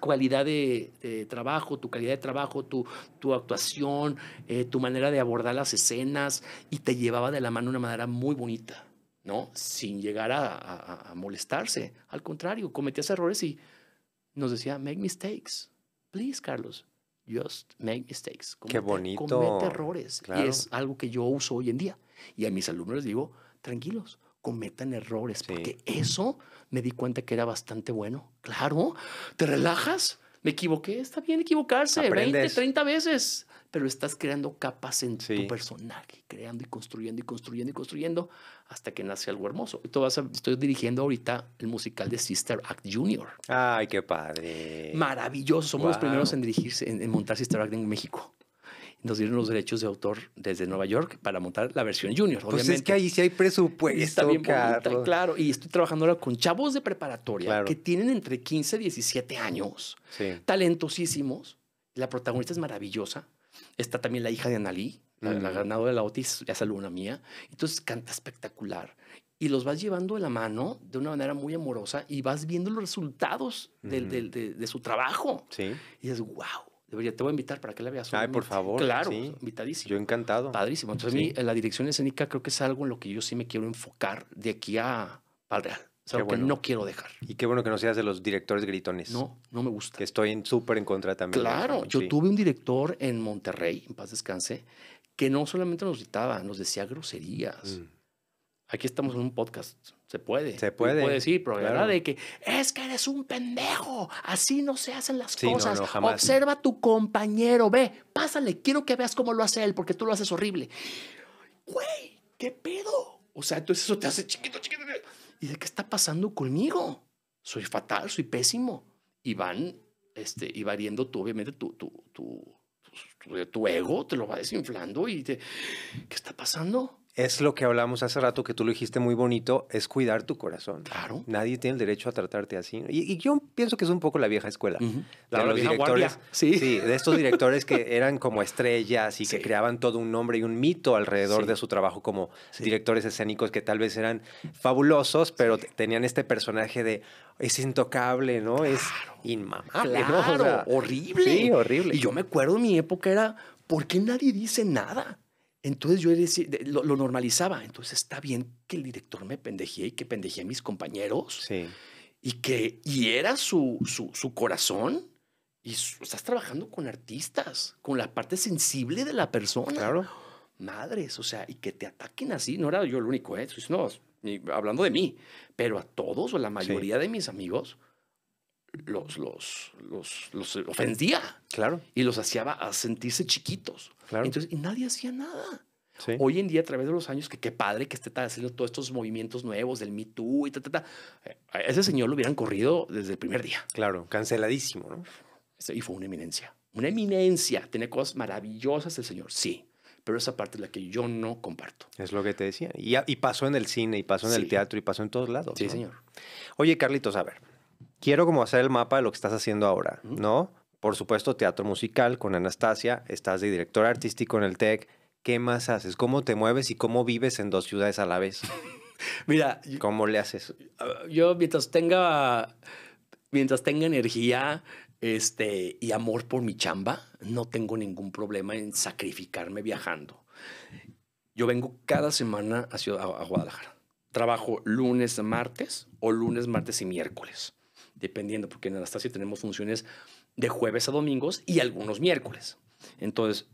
cualidad de, de, trabajo, tu calidad de trabajo, tu, tu actuación, eh, tu manera de abordar las escenas y te llevaba de la mano de una manera muy bonita, ¿no? Sin llegar a, molestarse. Al contrario, cometías errores y nos decía, make mistakes. Please, Carlos, just make mistakes. Comete, Qué bonito. Comete errores. Y es algo que yo uso hoy en día. Y a mis alumnos les digo, tranquilos, cometan errores, porque eso me di cuenta que era bastante bueno. Claro, te relajas, me equivoqué, está bien equivocarse 20, 30 veces, pero estás creando capas en tu personaje, creando y construyendo y construyendo y construyendo hasta que nace algo hermoso. estoy dirigiendo ahorita el musical de Sister Act Junior. Ay, qué padre. Maravilloso. Somos los primeros en dirigirse, en montar Sister Act en México nos dieron los derechos de autor desde Nueva York para montar la versión junior. Pues es que ahí sí hay presupuesto. está bien claro. Y estoy trabajando ahora con chavos de preparatoria que tienen entre 15 y 17 años, talentosísimos. La protagonista es maravillosa. Está también la hija de Analí, la, ganadora de la Otis, es una mía. Entonces canta espectacular. Y los vas llevando de la mano de una manera muy amorosa y vas viendo los resultados de, su trabajo. Sí. Y es wow te voy a invitar para que la veas. Ay, por favor. Claro, pues, invitadísimo. Yo encantado. Padrísimo. Entonces, a mí, la dirección escénica creo que es algo en lo que yo sí me quiero enfocar de aquí a Padre es algo que no quiero dejar. Y qué bueno que no seas de los directores gritones. No, no me gusta. Que estoy súper en contra también. Claro, yo tuve un director en Monterrey, en paz descanse, que no solamente nos gritaba, nos decía groserías. Mm. Aquí estamos en un podcast. Se puede. Se puede. puede decir, pero la verdad de que es que eres un pendejo. Así no se hacen las cosas. Observa a tu compañero. Ve, pásale. Quiero que veas cómo lo hace él, porque tú lo haces horrible. Güey, ¿qué pedo? O sea, entonces eso te hace chiquito, chiquito. ¿Y de qué está pasando conmigo? Soy fatal, soy pésimo. Y van, este, y variando tú, obviamente, tu, tu, tu, tu, ego te lo va desinflando y te, ¿qué está pasando? es lo que hablamos hace rato, que tú lo dijiste muy bonito, es cuidar tu corazón. Claro. Nadie tiene el derecho a tratarte así. Y, yo pienso que es un poco la vieja escuela. la de, guardia. ¿Sí? de estos directores que eran como estrellas y que creaban todo un nombre y un mito alrededor de su trabajo como directores escénicos que tal vez eran fabulosos, pero tenían este personaje de es intocable, ¿no? Es inmamable, claro. horrible. Sí, horrible. Y yo me acuerdo, mi época era, ¿por qué nadie dice nada? Entonces yo lo, normalizaba. Entonces está bien que el director me pendejee y que pendejee a mis compañeros. Sí. Y que y era su, su, corazón. Y estás trabajando con artistas, con la parte sensible de la persona. Claro. Madres, o sea, y que te ataquen así. No era yo el único, ¿eh? No, hablando de mí. Pero a todos o la mayoría de mis amigos, los, los, los, los ofendía. Claro. Y los hacía a sentirse chiquitos. Claro. Entonces, y nadie hacía nada. Hoy en día, a través de los años, que qué padre que esté haciendo todos estos movimientos nuevos del Me Too y ta, ta, ta. Eh, ese señor lo hubieran corrido desde el primer día. Claro, canceladísimo, ¿no? Y fue una eminencia. Una eminencia. Tiene cosas maravillosas el señor, sí. Pero esa parte es la que yo no comparto. Es lo que te decía. Y, pasó en el cine, y pasó en el teatro, y pasó en todos lados. Sí, señor. Oye, Carlitos, a ver quiero como hacer el mapa de lo que estás haciendo ahora, ¿no? Por supuesto, teatro musical con Anastasia, estás de director artístico en el TEC. ¿Qué más haces? ¿Cómo te mueves y cómo vives en dos ciudades a la vez? Mira, ¿cómo le haces? Ah, yo mientras tenga mientras tenga energía este, y amor por mi chamba, no tengo ningún problema en sacrificarme viajando. Yo vengo cada semana a, a Guadalajara. Trabajo lunes, martes o lunes, martes y miércoles dependiendo, porque en Anastasia tenemos funciones de jueves a domingos y algunos miércoles. Entonces,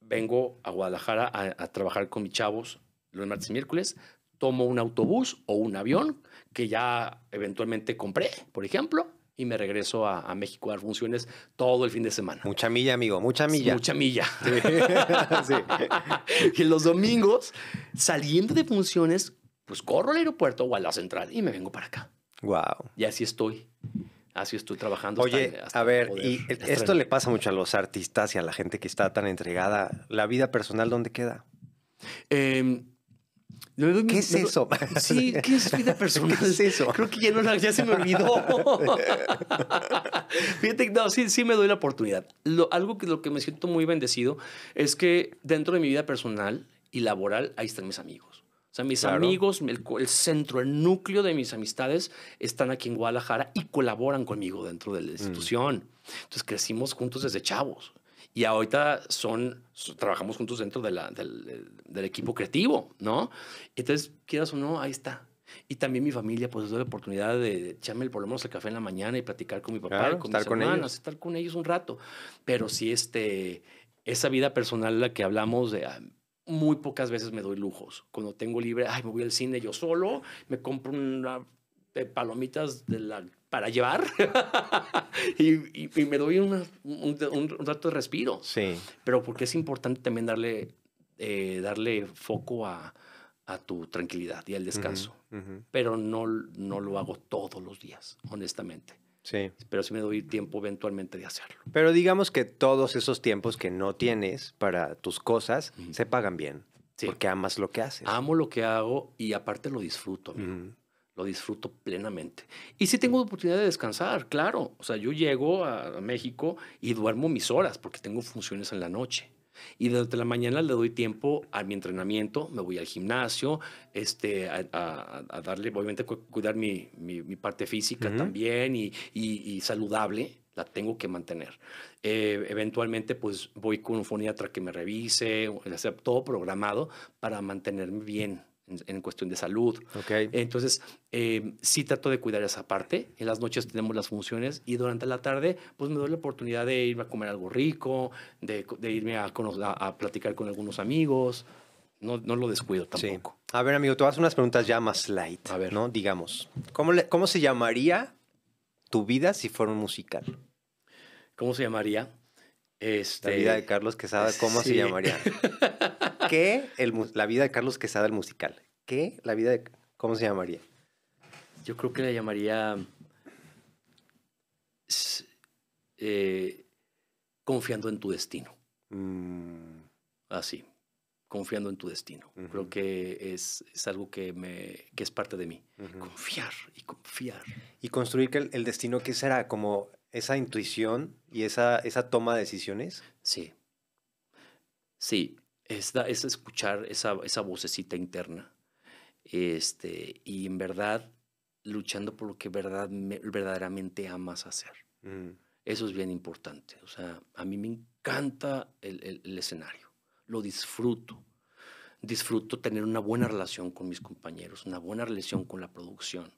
vengo a Guadalajara a, trabajar con mis chavos los martes y miércoles, tomo un autobús o un avión que ya eventualmente compré, por ejemplo, y me regreso a, México a dar funciones todo el fin de semana. Mucha milla, amigo, mucha milla. Mucha milla. y los domingos, saliendo de funciones, pues corro al aeropuerto o a la central y me vengo para acá. Wow. Y así estoy. Así estoy trabajando. Oye, a ver, y esto le pasa mucho a los artistas y a la gente que está tan entregada. ¿La vida personal dónde queda? Em, ¿Qué es eso? Sí, ¿qué es vida personal? ¿Qué es eso? Creo que ya, se me olvidó. Fíjate, no, sí, sí me doy la oportunidad. algo que lo que me siento muy bendecido es que dentro de mi vida personal y laboral, ahí están mis amigos. O sea, mis amigos, el, centro, el núcleo de mis amistades están aquí en Guadalajara y colaboran conmigo dentro de la mm. institución. Entonces crecimos juntos desde chavos. Y ahorita son, trabajamos juntos dentro de la, del, del, equipo creativo, ¿no? Entonces, quieras o no, ahí está. Y también mi familia, pues, es la oportunidad de echarme por lo menos el café en la mañana y platicar con mi papá y con estar mis con ellos. estar con ellos un rato. Pero sí, este, esa vida personal, la que hablamos de ah, muy pocas veces me doy lujos. Cuando tengo libre, ay, me voy al cine yo solo, me compro una palomitas para llevar y, me doy un, rato de respiro. Sí. Pero porque es importante también darle, eh, darle foco a, tu tranquilidad y al descanso. Pero no, no lo hago todos los días, honestamente. Pero sí me doy tiempo eventualmente de hacerlo. Pero digamos que todos esos tiempos que no tienes para tus cosas se pagan bien. Porque amas lo que haces. Amo lo que hago y aparte lo disfruto. Lo disfruto plenamente. Y si tengo oportunidad de descansar, claro. O sea, yo llego a México y duermo mis horas porque tengo funciones en la noche. Y desde la mañana le doy tiempo a mi entrenamiento, me voy al gimnasio, este, a, darle, obviamente, cuidar mi, mi, parte física también y, y, saludable, la tengo que mantener. Eh, eventualmente, pues voy con un foniatra que me revise, todo programado para mantenerme bien en, cuestión de salud. Okay. Entonces, eh, sí trato de cuidar esa parte. En las noches tenemos las funciones y durante la tarde, pues me doy la oportunidad de irme a comer algo rico, de, irme a, a, platicar con algunos amigos. No, no lo descuido tampoco. A ver, amigo, te vas unas preguntas ya más light. A ver. ¿no? Digamos, ¿cómo, ¿cómo se llamaría tu vida si fuera un musical? ¿Cómo se llamaría? Este, la vida de Carlos Quesada, ¿cómo se llamaría? ¿Qué? la vida de Carlos Quesada, el musical. ¿Qué? La vida de... ¿Cómo se llamaría? Yo creo que le llamaría... Eh, confiando en tu destino. Mm. Así, confiando en tu destino. Creo que es, es algo que, me, que es parte de mí. Confiar y confiar. Y construir que el destino que será como esa intuición y esa, esa toma de decisiones. Sí. Sí, es, es escuchar esa, vocecita interna. Este, y en verdad, luchando por lo que verdad, verdaderamente amas hacer. Mm. Eso es bien importante. O sea, a mí me encanta el, escenario. Lo disfruto disfruto tener una buena relación con mis compañeros, una buena relación con la producción.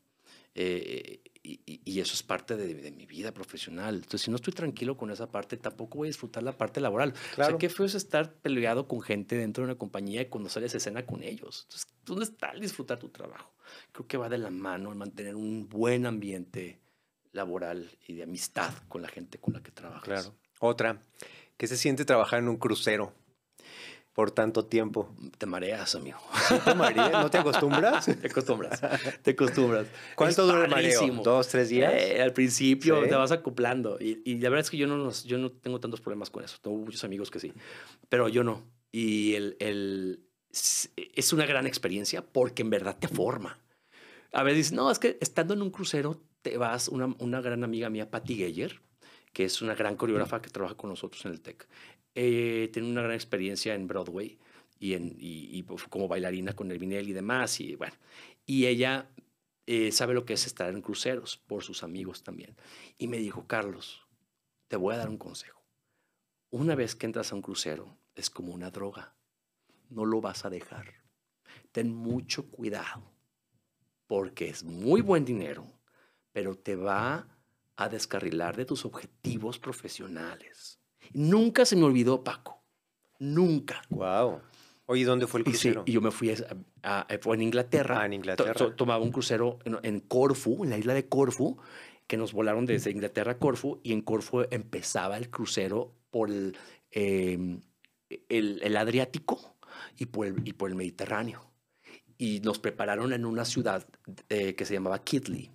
Eh, y, eso es parte de, mi vida profesional. Entonces, si no estoy tranquilo con esa parte, tampoco voy a disfrutar la parte laboral. Claro. O sea, qué feo es estar peleado con gente dentro de una compañía y cuando sales a escena con ellos. Entonces, ¿dónde está el disfrutar tu trabajo? Creo que va de la mano el mantener un buen ambiente laboral y de amistad con la gente con la que trabajas. Claro. Otra, ¿qué se siente trabajar en un crucero? por tanto tiempo? Te mareas, amigo. ¿No te acostumbras? te acostumbras, te acostumbras. ¿Cuánto dura el mareo? ¿Dos, tres días? Eh, al principio te vas acoplando. Y, la verdad es que yo no, tengo tantos problemas con eso. Tengo muchos amigos que sí, pero yo no. Y el, es una gran experiencia porque en verdad te forma. A veces no, es que estando en un crucero te vas, una, una gran amiga mía, Patty Geyer, que es una gran coreógrafa que trabaja con nosotros en el TEC. Eh, tiene una gran experiencia en Broadway y, pues, como bailarina con el vinil y demás. Y bueno, y ella eh, sabe lo que es estar en cruceros por sus amigos también. Y me dijo, Carlos, te voy a dar un consejo. Una vez que entras a un crucero, es como una droga. No lo vas a dejar. Ten mucho cuidado, porque es muy buen dinero, pero te va a descarrilar de tus objetivos profesionales. Nunca se me olvidó Paco. Nunca. Wow. Oye, ¿dónde fue el crucero? y yo me fui a, fue en Inglaterra. Ah, en Inglaterra. tomaba un crucero en, Corfu, en la isla de Corfu, que nos volaron desde Inglaterra a Corfu, y en Corfu empezaba el crucero por el, em, Adriático y por el, y por el Mediterráneo. Y nos prepararon en una ciudad eh, que se llamaba Kidley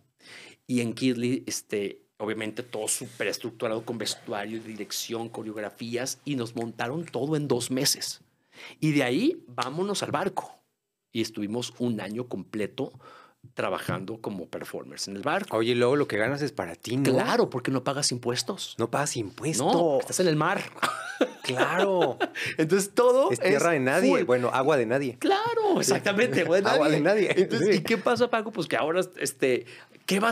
Y en Kidley este, obviamente todo súper estructurado con vestuario, dirección, coreografías, y nos montaron todo en dos meses. Y de ahí vámonos al barco. Y estuvimos un año completo trabajando como performers en el barco. Oye, luego lo que ganas es para ti, ¿no? Claro, porque no pagas impuestos. No pagas impuestos. No, estás en el mar. Claro. Entonces todo es tierra de nadie. Bueno, agua de nadie. Claro, exactamente. Agua de nadie. Entonces, ¿y qué pasa, Paco? Pues que ahora este,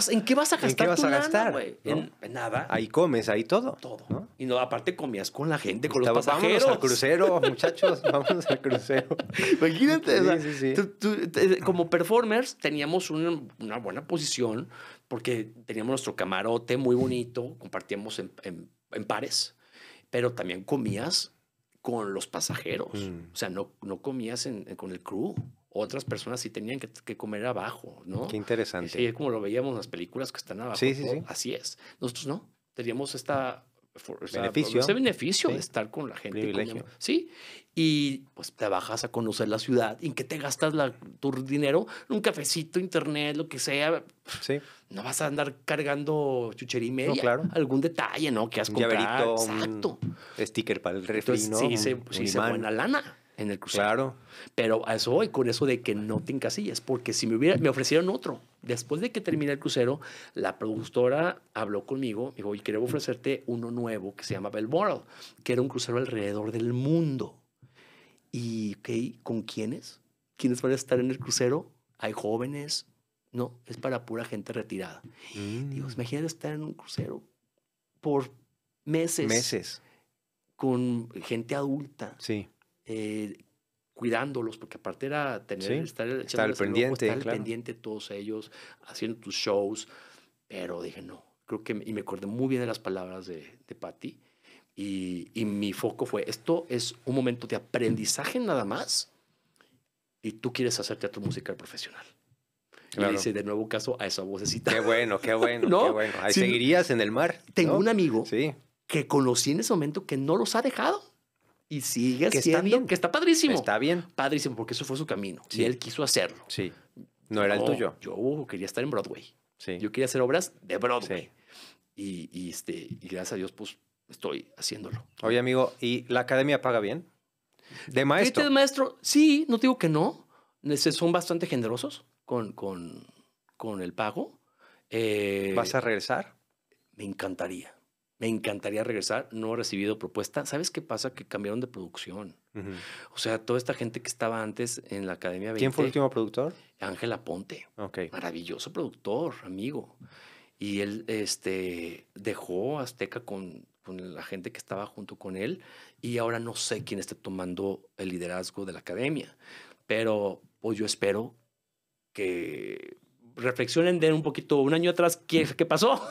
¿En qué vas a gastar? ¿En qué vas a gastar? En, nada. Ahí comes, ahí todo. Todo. Y no, aparte comías con la gente, con los pasajeros. Vamos al crucero, muchachos, Vamos al crucero. Imagínate, sí, sí, sí. como performers teníamos una, buena posición porque teníamos nuestro camarote muy bonito, compartíamos en, pares, pero también comías con los pasajeros. Mm. O sea, no, no comías con el crew otras personas sí tenían que, comer abajo, ¿no? Qué interesante. Sí, como lo veíamos en las películas que están abajo. Sí, sí, sí. Así es. Nosotros no. Teníamos esta, beneficio. ese beneficio de estar con la gente. sí. Y pues te bajas a conocer la ciudad. ¿En qué te gastas tu dinero? Un cafecito, internet, lo que sea. Sí. No vas a andar cargando chucherime. No, claro. Algún detalle, ¿no? Que has comprado. Exacto. sticker para el refri, Sí, se, sí, se buena lana en el crucero. Claro. Pero eso hoy, con eso de que no te encasillas, porque si me, hubiera, me ofrecieron otro. Después de que terminé el crucero, la productora habló conmigo, y dijo, y quiero ofrecerte uno nuevo que se llama world que era un crucero alrededor del mundo. ¿Y con quiénes? ¿Quiénes van a estar en el crucero? Hay jóvenes, no, es para pura gente retirada. y mm. Digo, imagínate estar en un crucero por meses. Meses. Con gente adulta. Sí eh, cuidándolos, porque aparte era tener, estar, estar pendiente, pendiente todos ellos, haciendo tus shows, pero dije no, creo que, y me acordé muy bien de las palabras de, de Patti, y, y, mi foco fue, esto es un momento de aprendizaje nada más, y tú quieres hacer teatro musical profesional. Y le hice de nuevo caso a esa vocecita. Qué bueno, qué bueno, qué bueno. Ahí seguirías en el mar. Tengo un amigo que conocí en ese momento que no los ha dejado. Y sigue que Está bien. Que está padrísimo. Está bien. Padrísimo, porque eso fue su camino. Y él quiso hacerlo. Sí. No era el tuyo. Yo quería estar en Broadway. Sí. Yo quería hacer obras de Broadway. Y, este, gracias a Dios, pues estoy haciéndolo. Oye, amigo, ¿y la academia paga bien? De maestro. de este maestro? Sí, no digo que no. Este, son bastante generosos con, el pago. Eh, ¿Vas a regresar? Me encantaría me encantaría regresar, no he recibido propuesta. ¿Sabes qué pasa? Que cambiaron de producción. O sea, toda esta gente que estaba antes en la Academia 20. ¿Quién fue el último productor? Ángela Ponte. Ok. Maravilloso productor, amigo. Y él este, dejó Azteca con, la gente que estaba junto con él y ahora no sé quién está tomando el liderazgo de la academia. Pero pues, yo espero que reflexionen, de un poquito, un año atrás, qué, qué pasó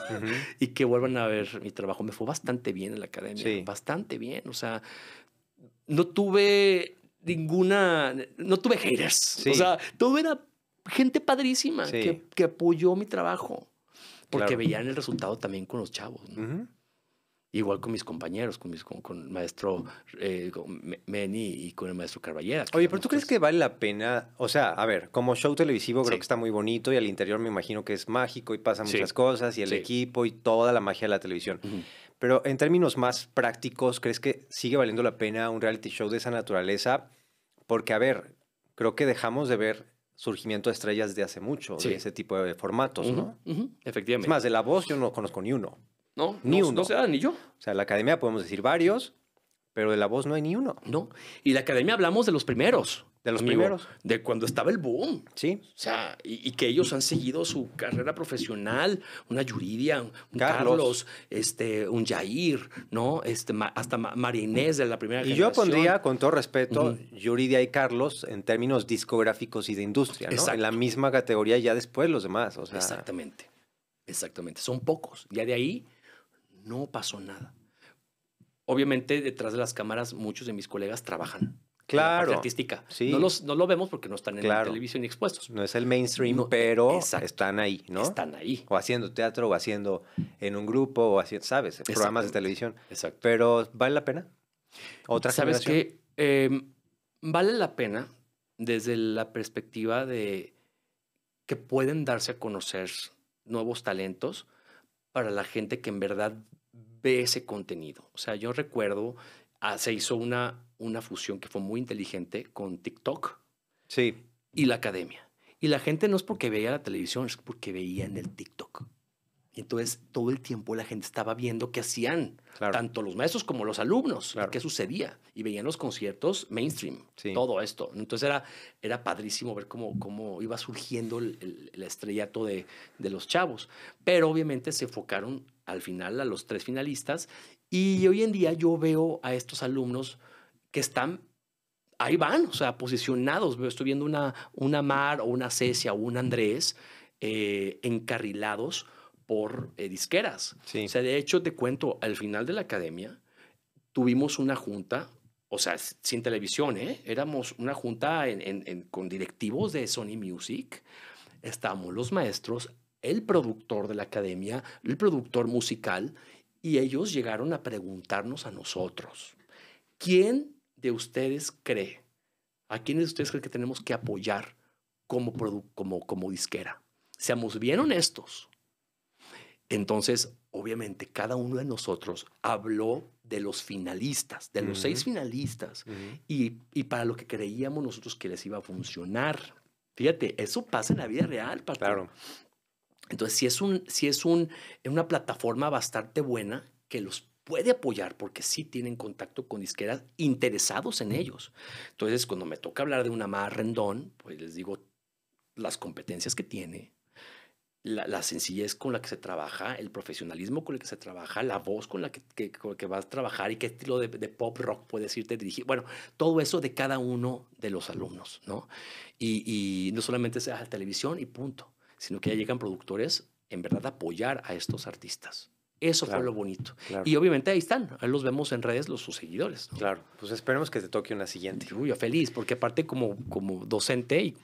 y que vuelvan a ver mi trabajo. Me fue bastante bien en la academia, bastante bien. O sea, no tuve ninguna, no tuve haters. O sea, todo era gente padrísima que, apoyó mi trabajo porque veían el resultado también con los chavos. ¿no? Igual con mis compañeros, con, con, el maestro eh, Meni y con el maestro Carballera. Oye, pero ¿tú crees que vale la pena? O sea, a ver, como show televisivo creo que está muy bonito y al interior me imagino que es mágico y pasan muchas cosas y el equipo y toda la magia de la televisión. Pero en términos más prácticos, ¿crees que sigue valiendo la pena un reality show de esa naturaleza? Porque, a ver, creo que dejamos de ver surgimiento de estrellas de hace mucho, de ese tipo de formatos, ¿no? Efectivamente. Es más, de la voz yo no conozco ni uno. No, ni uno. No se da, ni yo. O sea, la academia podemos decir varios, pero de la voz no hay ni uno. No. Y la academia hablamos de los primeros. De los primeros. De cuando estaba el boom. Sí. O sea, y, que ellos han seguido su carrera profesional. Una Yuridia, un Carlos, este, un Jair, ¿no? Este, hasta Marinés de la primera y Y yo pondría, con todo respeto, Yuridia y Carlos en términos discográficos y de industria, Exacto. En la misma categoría ya después los demás. Exactamente. Exactamente. Son pocos. Ya de ahí no pasó nada. Obviamente, detrás de las cámaras, muchos de mis colegas trabajan. Claro. artística. No, lo vemos porque no están en la televisión expuestos. No es el mainstream, pero están ahí, ¿no? Están ahí. O haciendo teatro, o haciendo en un grupo, o haciendo, ¿sabes? Programas de televisión. Exacto. Pero ¿vale la pena? ¿Otra ¿Sabes que em, vale la pena desde la perspectiva de que pueden darse a conocer nuevos talentos para la gente que en verdad ve ese contenido. O sea, yo recuerdo, ah, se hizo una, una fusión que fue muy inteligente con TikTok sí. y la academia. Y la gente no es porque veía la televisión, es porque veía en el TikTok entonces todo el tiempo la gente estaba viendo qué hacían, tanto los maestros como los alumnos, qué sucedía. Y veían los conciertos mainstream, todo esto. Entonces era, era padrísimo ver cómo, cómo iba surgiendo el, estrellato de, de, los chavos. Pero obviamente se enfocaron al final a los tres finalistas. Y hoy en día yo veo a estos alumnos que están, ahí van, o sea, posicionados. Estoy viendo una, una Mar o una Cecia o un Andrés eh, encarrilados por eh, disqueras. de hecho, te cuento, al final de la academia tuvimos una junta, o sea, sin televisión, ¿eh? Éramos una junta con directivos de Sony Music. Estábamos los maestros, el productor de la academia, el productor musical, y ellos llegaron a preguntarnos a nosotros, ¿quién de ustedes cree? ¿A quién de ustedes cree que tenemos que apoyar como, como, como disquera? Seamos bien honestos. Entonces, obviamente, cada uno de nosotros habló de los finalistas, de los seis finalistas, y, para lo que creíamos nosotros que les iba a funcionar. Fíjate, eso pasa en la vida real, pastor. Claro. Entonces, si es, si es una plataforma bastante buena que los puede apoyar porque sí tienen contacto con disqueras interesados en ellos. Entonces, cuando me toca hablar de una más rendón, pues les digo las competencias que tiene, la, sencillez con la que se trabaja, el profesionalismo con el que se trabaja, la voz con la que, vas a trabajar y qué estilo de, pop rock puedes irte dirigiendo. Bueno, todo eso de cada uno de los alumnos, ¿no? Y, no solamente se televisión y punto, sino que ya llegan productores en verdad a apoyar a estos artistas. Eso fue lo bonito. Y obviamente ahí están, ahí los vemos en redes los sus seguidores. Claro, pues esperemos que te toque una siguiente. Uy, feliz, porque aparte como, como docente y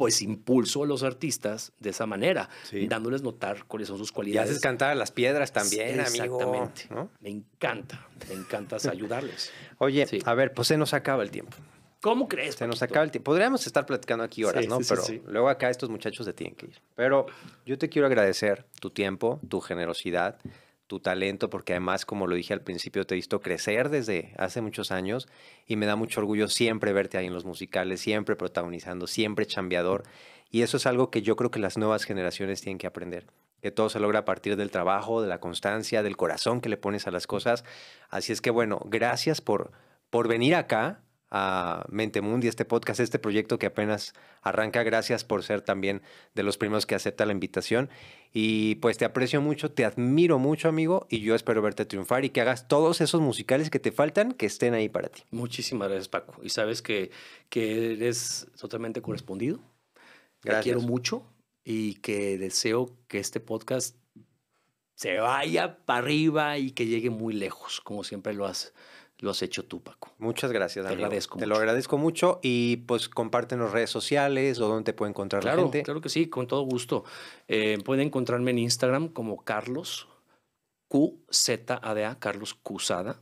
pues impulso a los artistas de esa manera, dándoles notar cuáles son sus cualidades. Y haces cantar las piedras también, Exactamente. Me encanta, me encanta ayudarles. Oye, a ver, pues se nos acaba el tiempo. ¿Cómo crees? Se nos acaba el tiempo. Podríamos estar platicando aquí horas, ¿no? Pero luego acá estos muchachos se tienen que ir. Pero yo te quiero agradecer tu tiempo, tu generosidad, tu talento, porque además, como lo dije al principio, te he visto crecer desde hace muchos años y me da mucho orgullo siempre verte ahí en los musicales, siempre protagonizando, siempre chambeador. Y eso es algo que yo creo que las nuevas generaciones tienen que aprender, que todo se logra a partir del trabajo, de la constancia, del corazón que le pones a las cosas. Así es que bueno, gracias por, por venir acá, a Mente Mundi, este podcast, este proyecto que apenas arranca. Gracias por ser también de los primeros que acepta la invitación. Y pues te aprecio mucho, te admiro mucho, amigo, y yo espero verte triunfar y que hagas todos esos musicales que te faltan, que estén ahí para ti. Muchísimas gracias, Paco. Y sabes que, que eres totalmente correspondido. Te quiero mucho y que deseo que este podcast se vaya para arriba y que llegue muy lejos, como siempre lo has lo has hecho tú, Paco. Muchas gracias, Te Te lo agradezco mucho y pues compártenos redes sociales o dónde te puede encontrar la gente. Claro que sí, con todo gusto. Eh, pueden encontrarme en Instagram como Carlos QZADA, Carlos Cusada.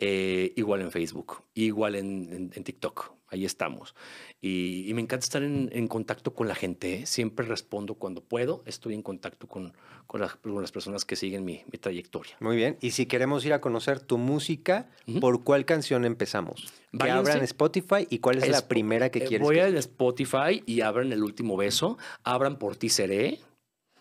Eh, igual en Facebook, igual en TikTok ahí estamos. Y, me encanta estar en, contacto con la gente. ¿eh? Siempre respondo cuando puedo. Estoy en contacto con, con, las personas que siguen mi, trayectoria. Muy bien. Y si queremos ir a conocer tu música, ¿por cuál canción empezamos? Que abran Spotify y cuál es la primera que eh, quieres. Voy al Spotify y abran El Último Beso. Abran Por Ti Seré.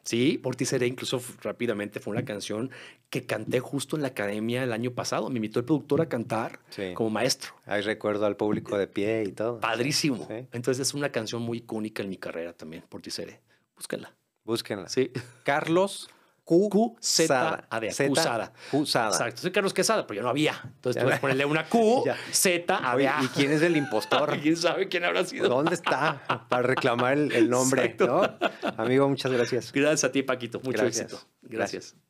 Sí, por incluso rápidamente fue una canción que canté justo en la academia el año pasado. Me invitó el productor a cantar como maestro. Ahí recuerdo al público de pie y todo. Padrísimo. Entonces es una canción muy icónica en mi carrera también, por ti seré. Búsquenla. Búsquenla. Sí. Carlos Q, Q Z, A de Acusada. Usada. Exacto. Soy Carlos Quesada, pero yo no había. Entonces tuve que ponerle una Q, Z, A ah. ¿Y quién es el impostor? ¿Quién sabe quién habrá sido? ¿Dónde está? Para reclamar el, nombre. ¿no? Amigo, muchas gracias. Gracias a ti, Paquito. Mucho gracias. gracias.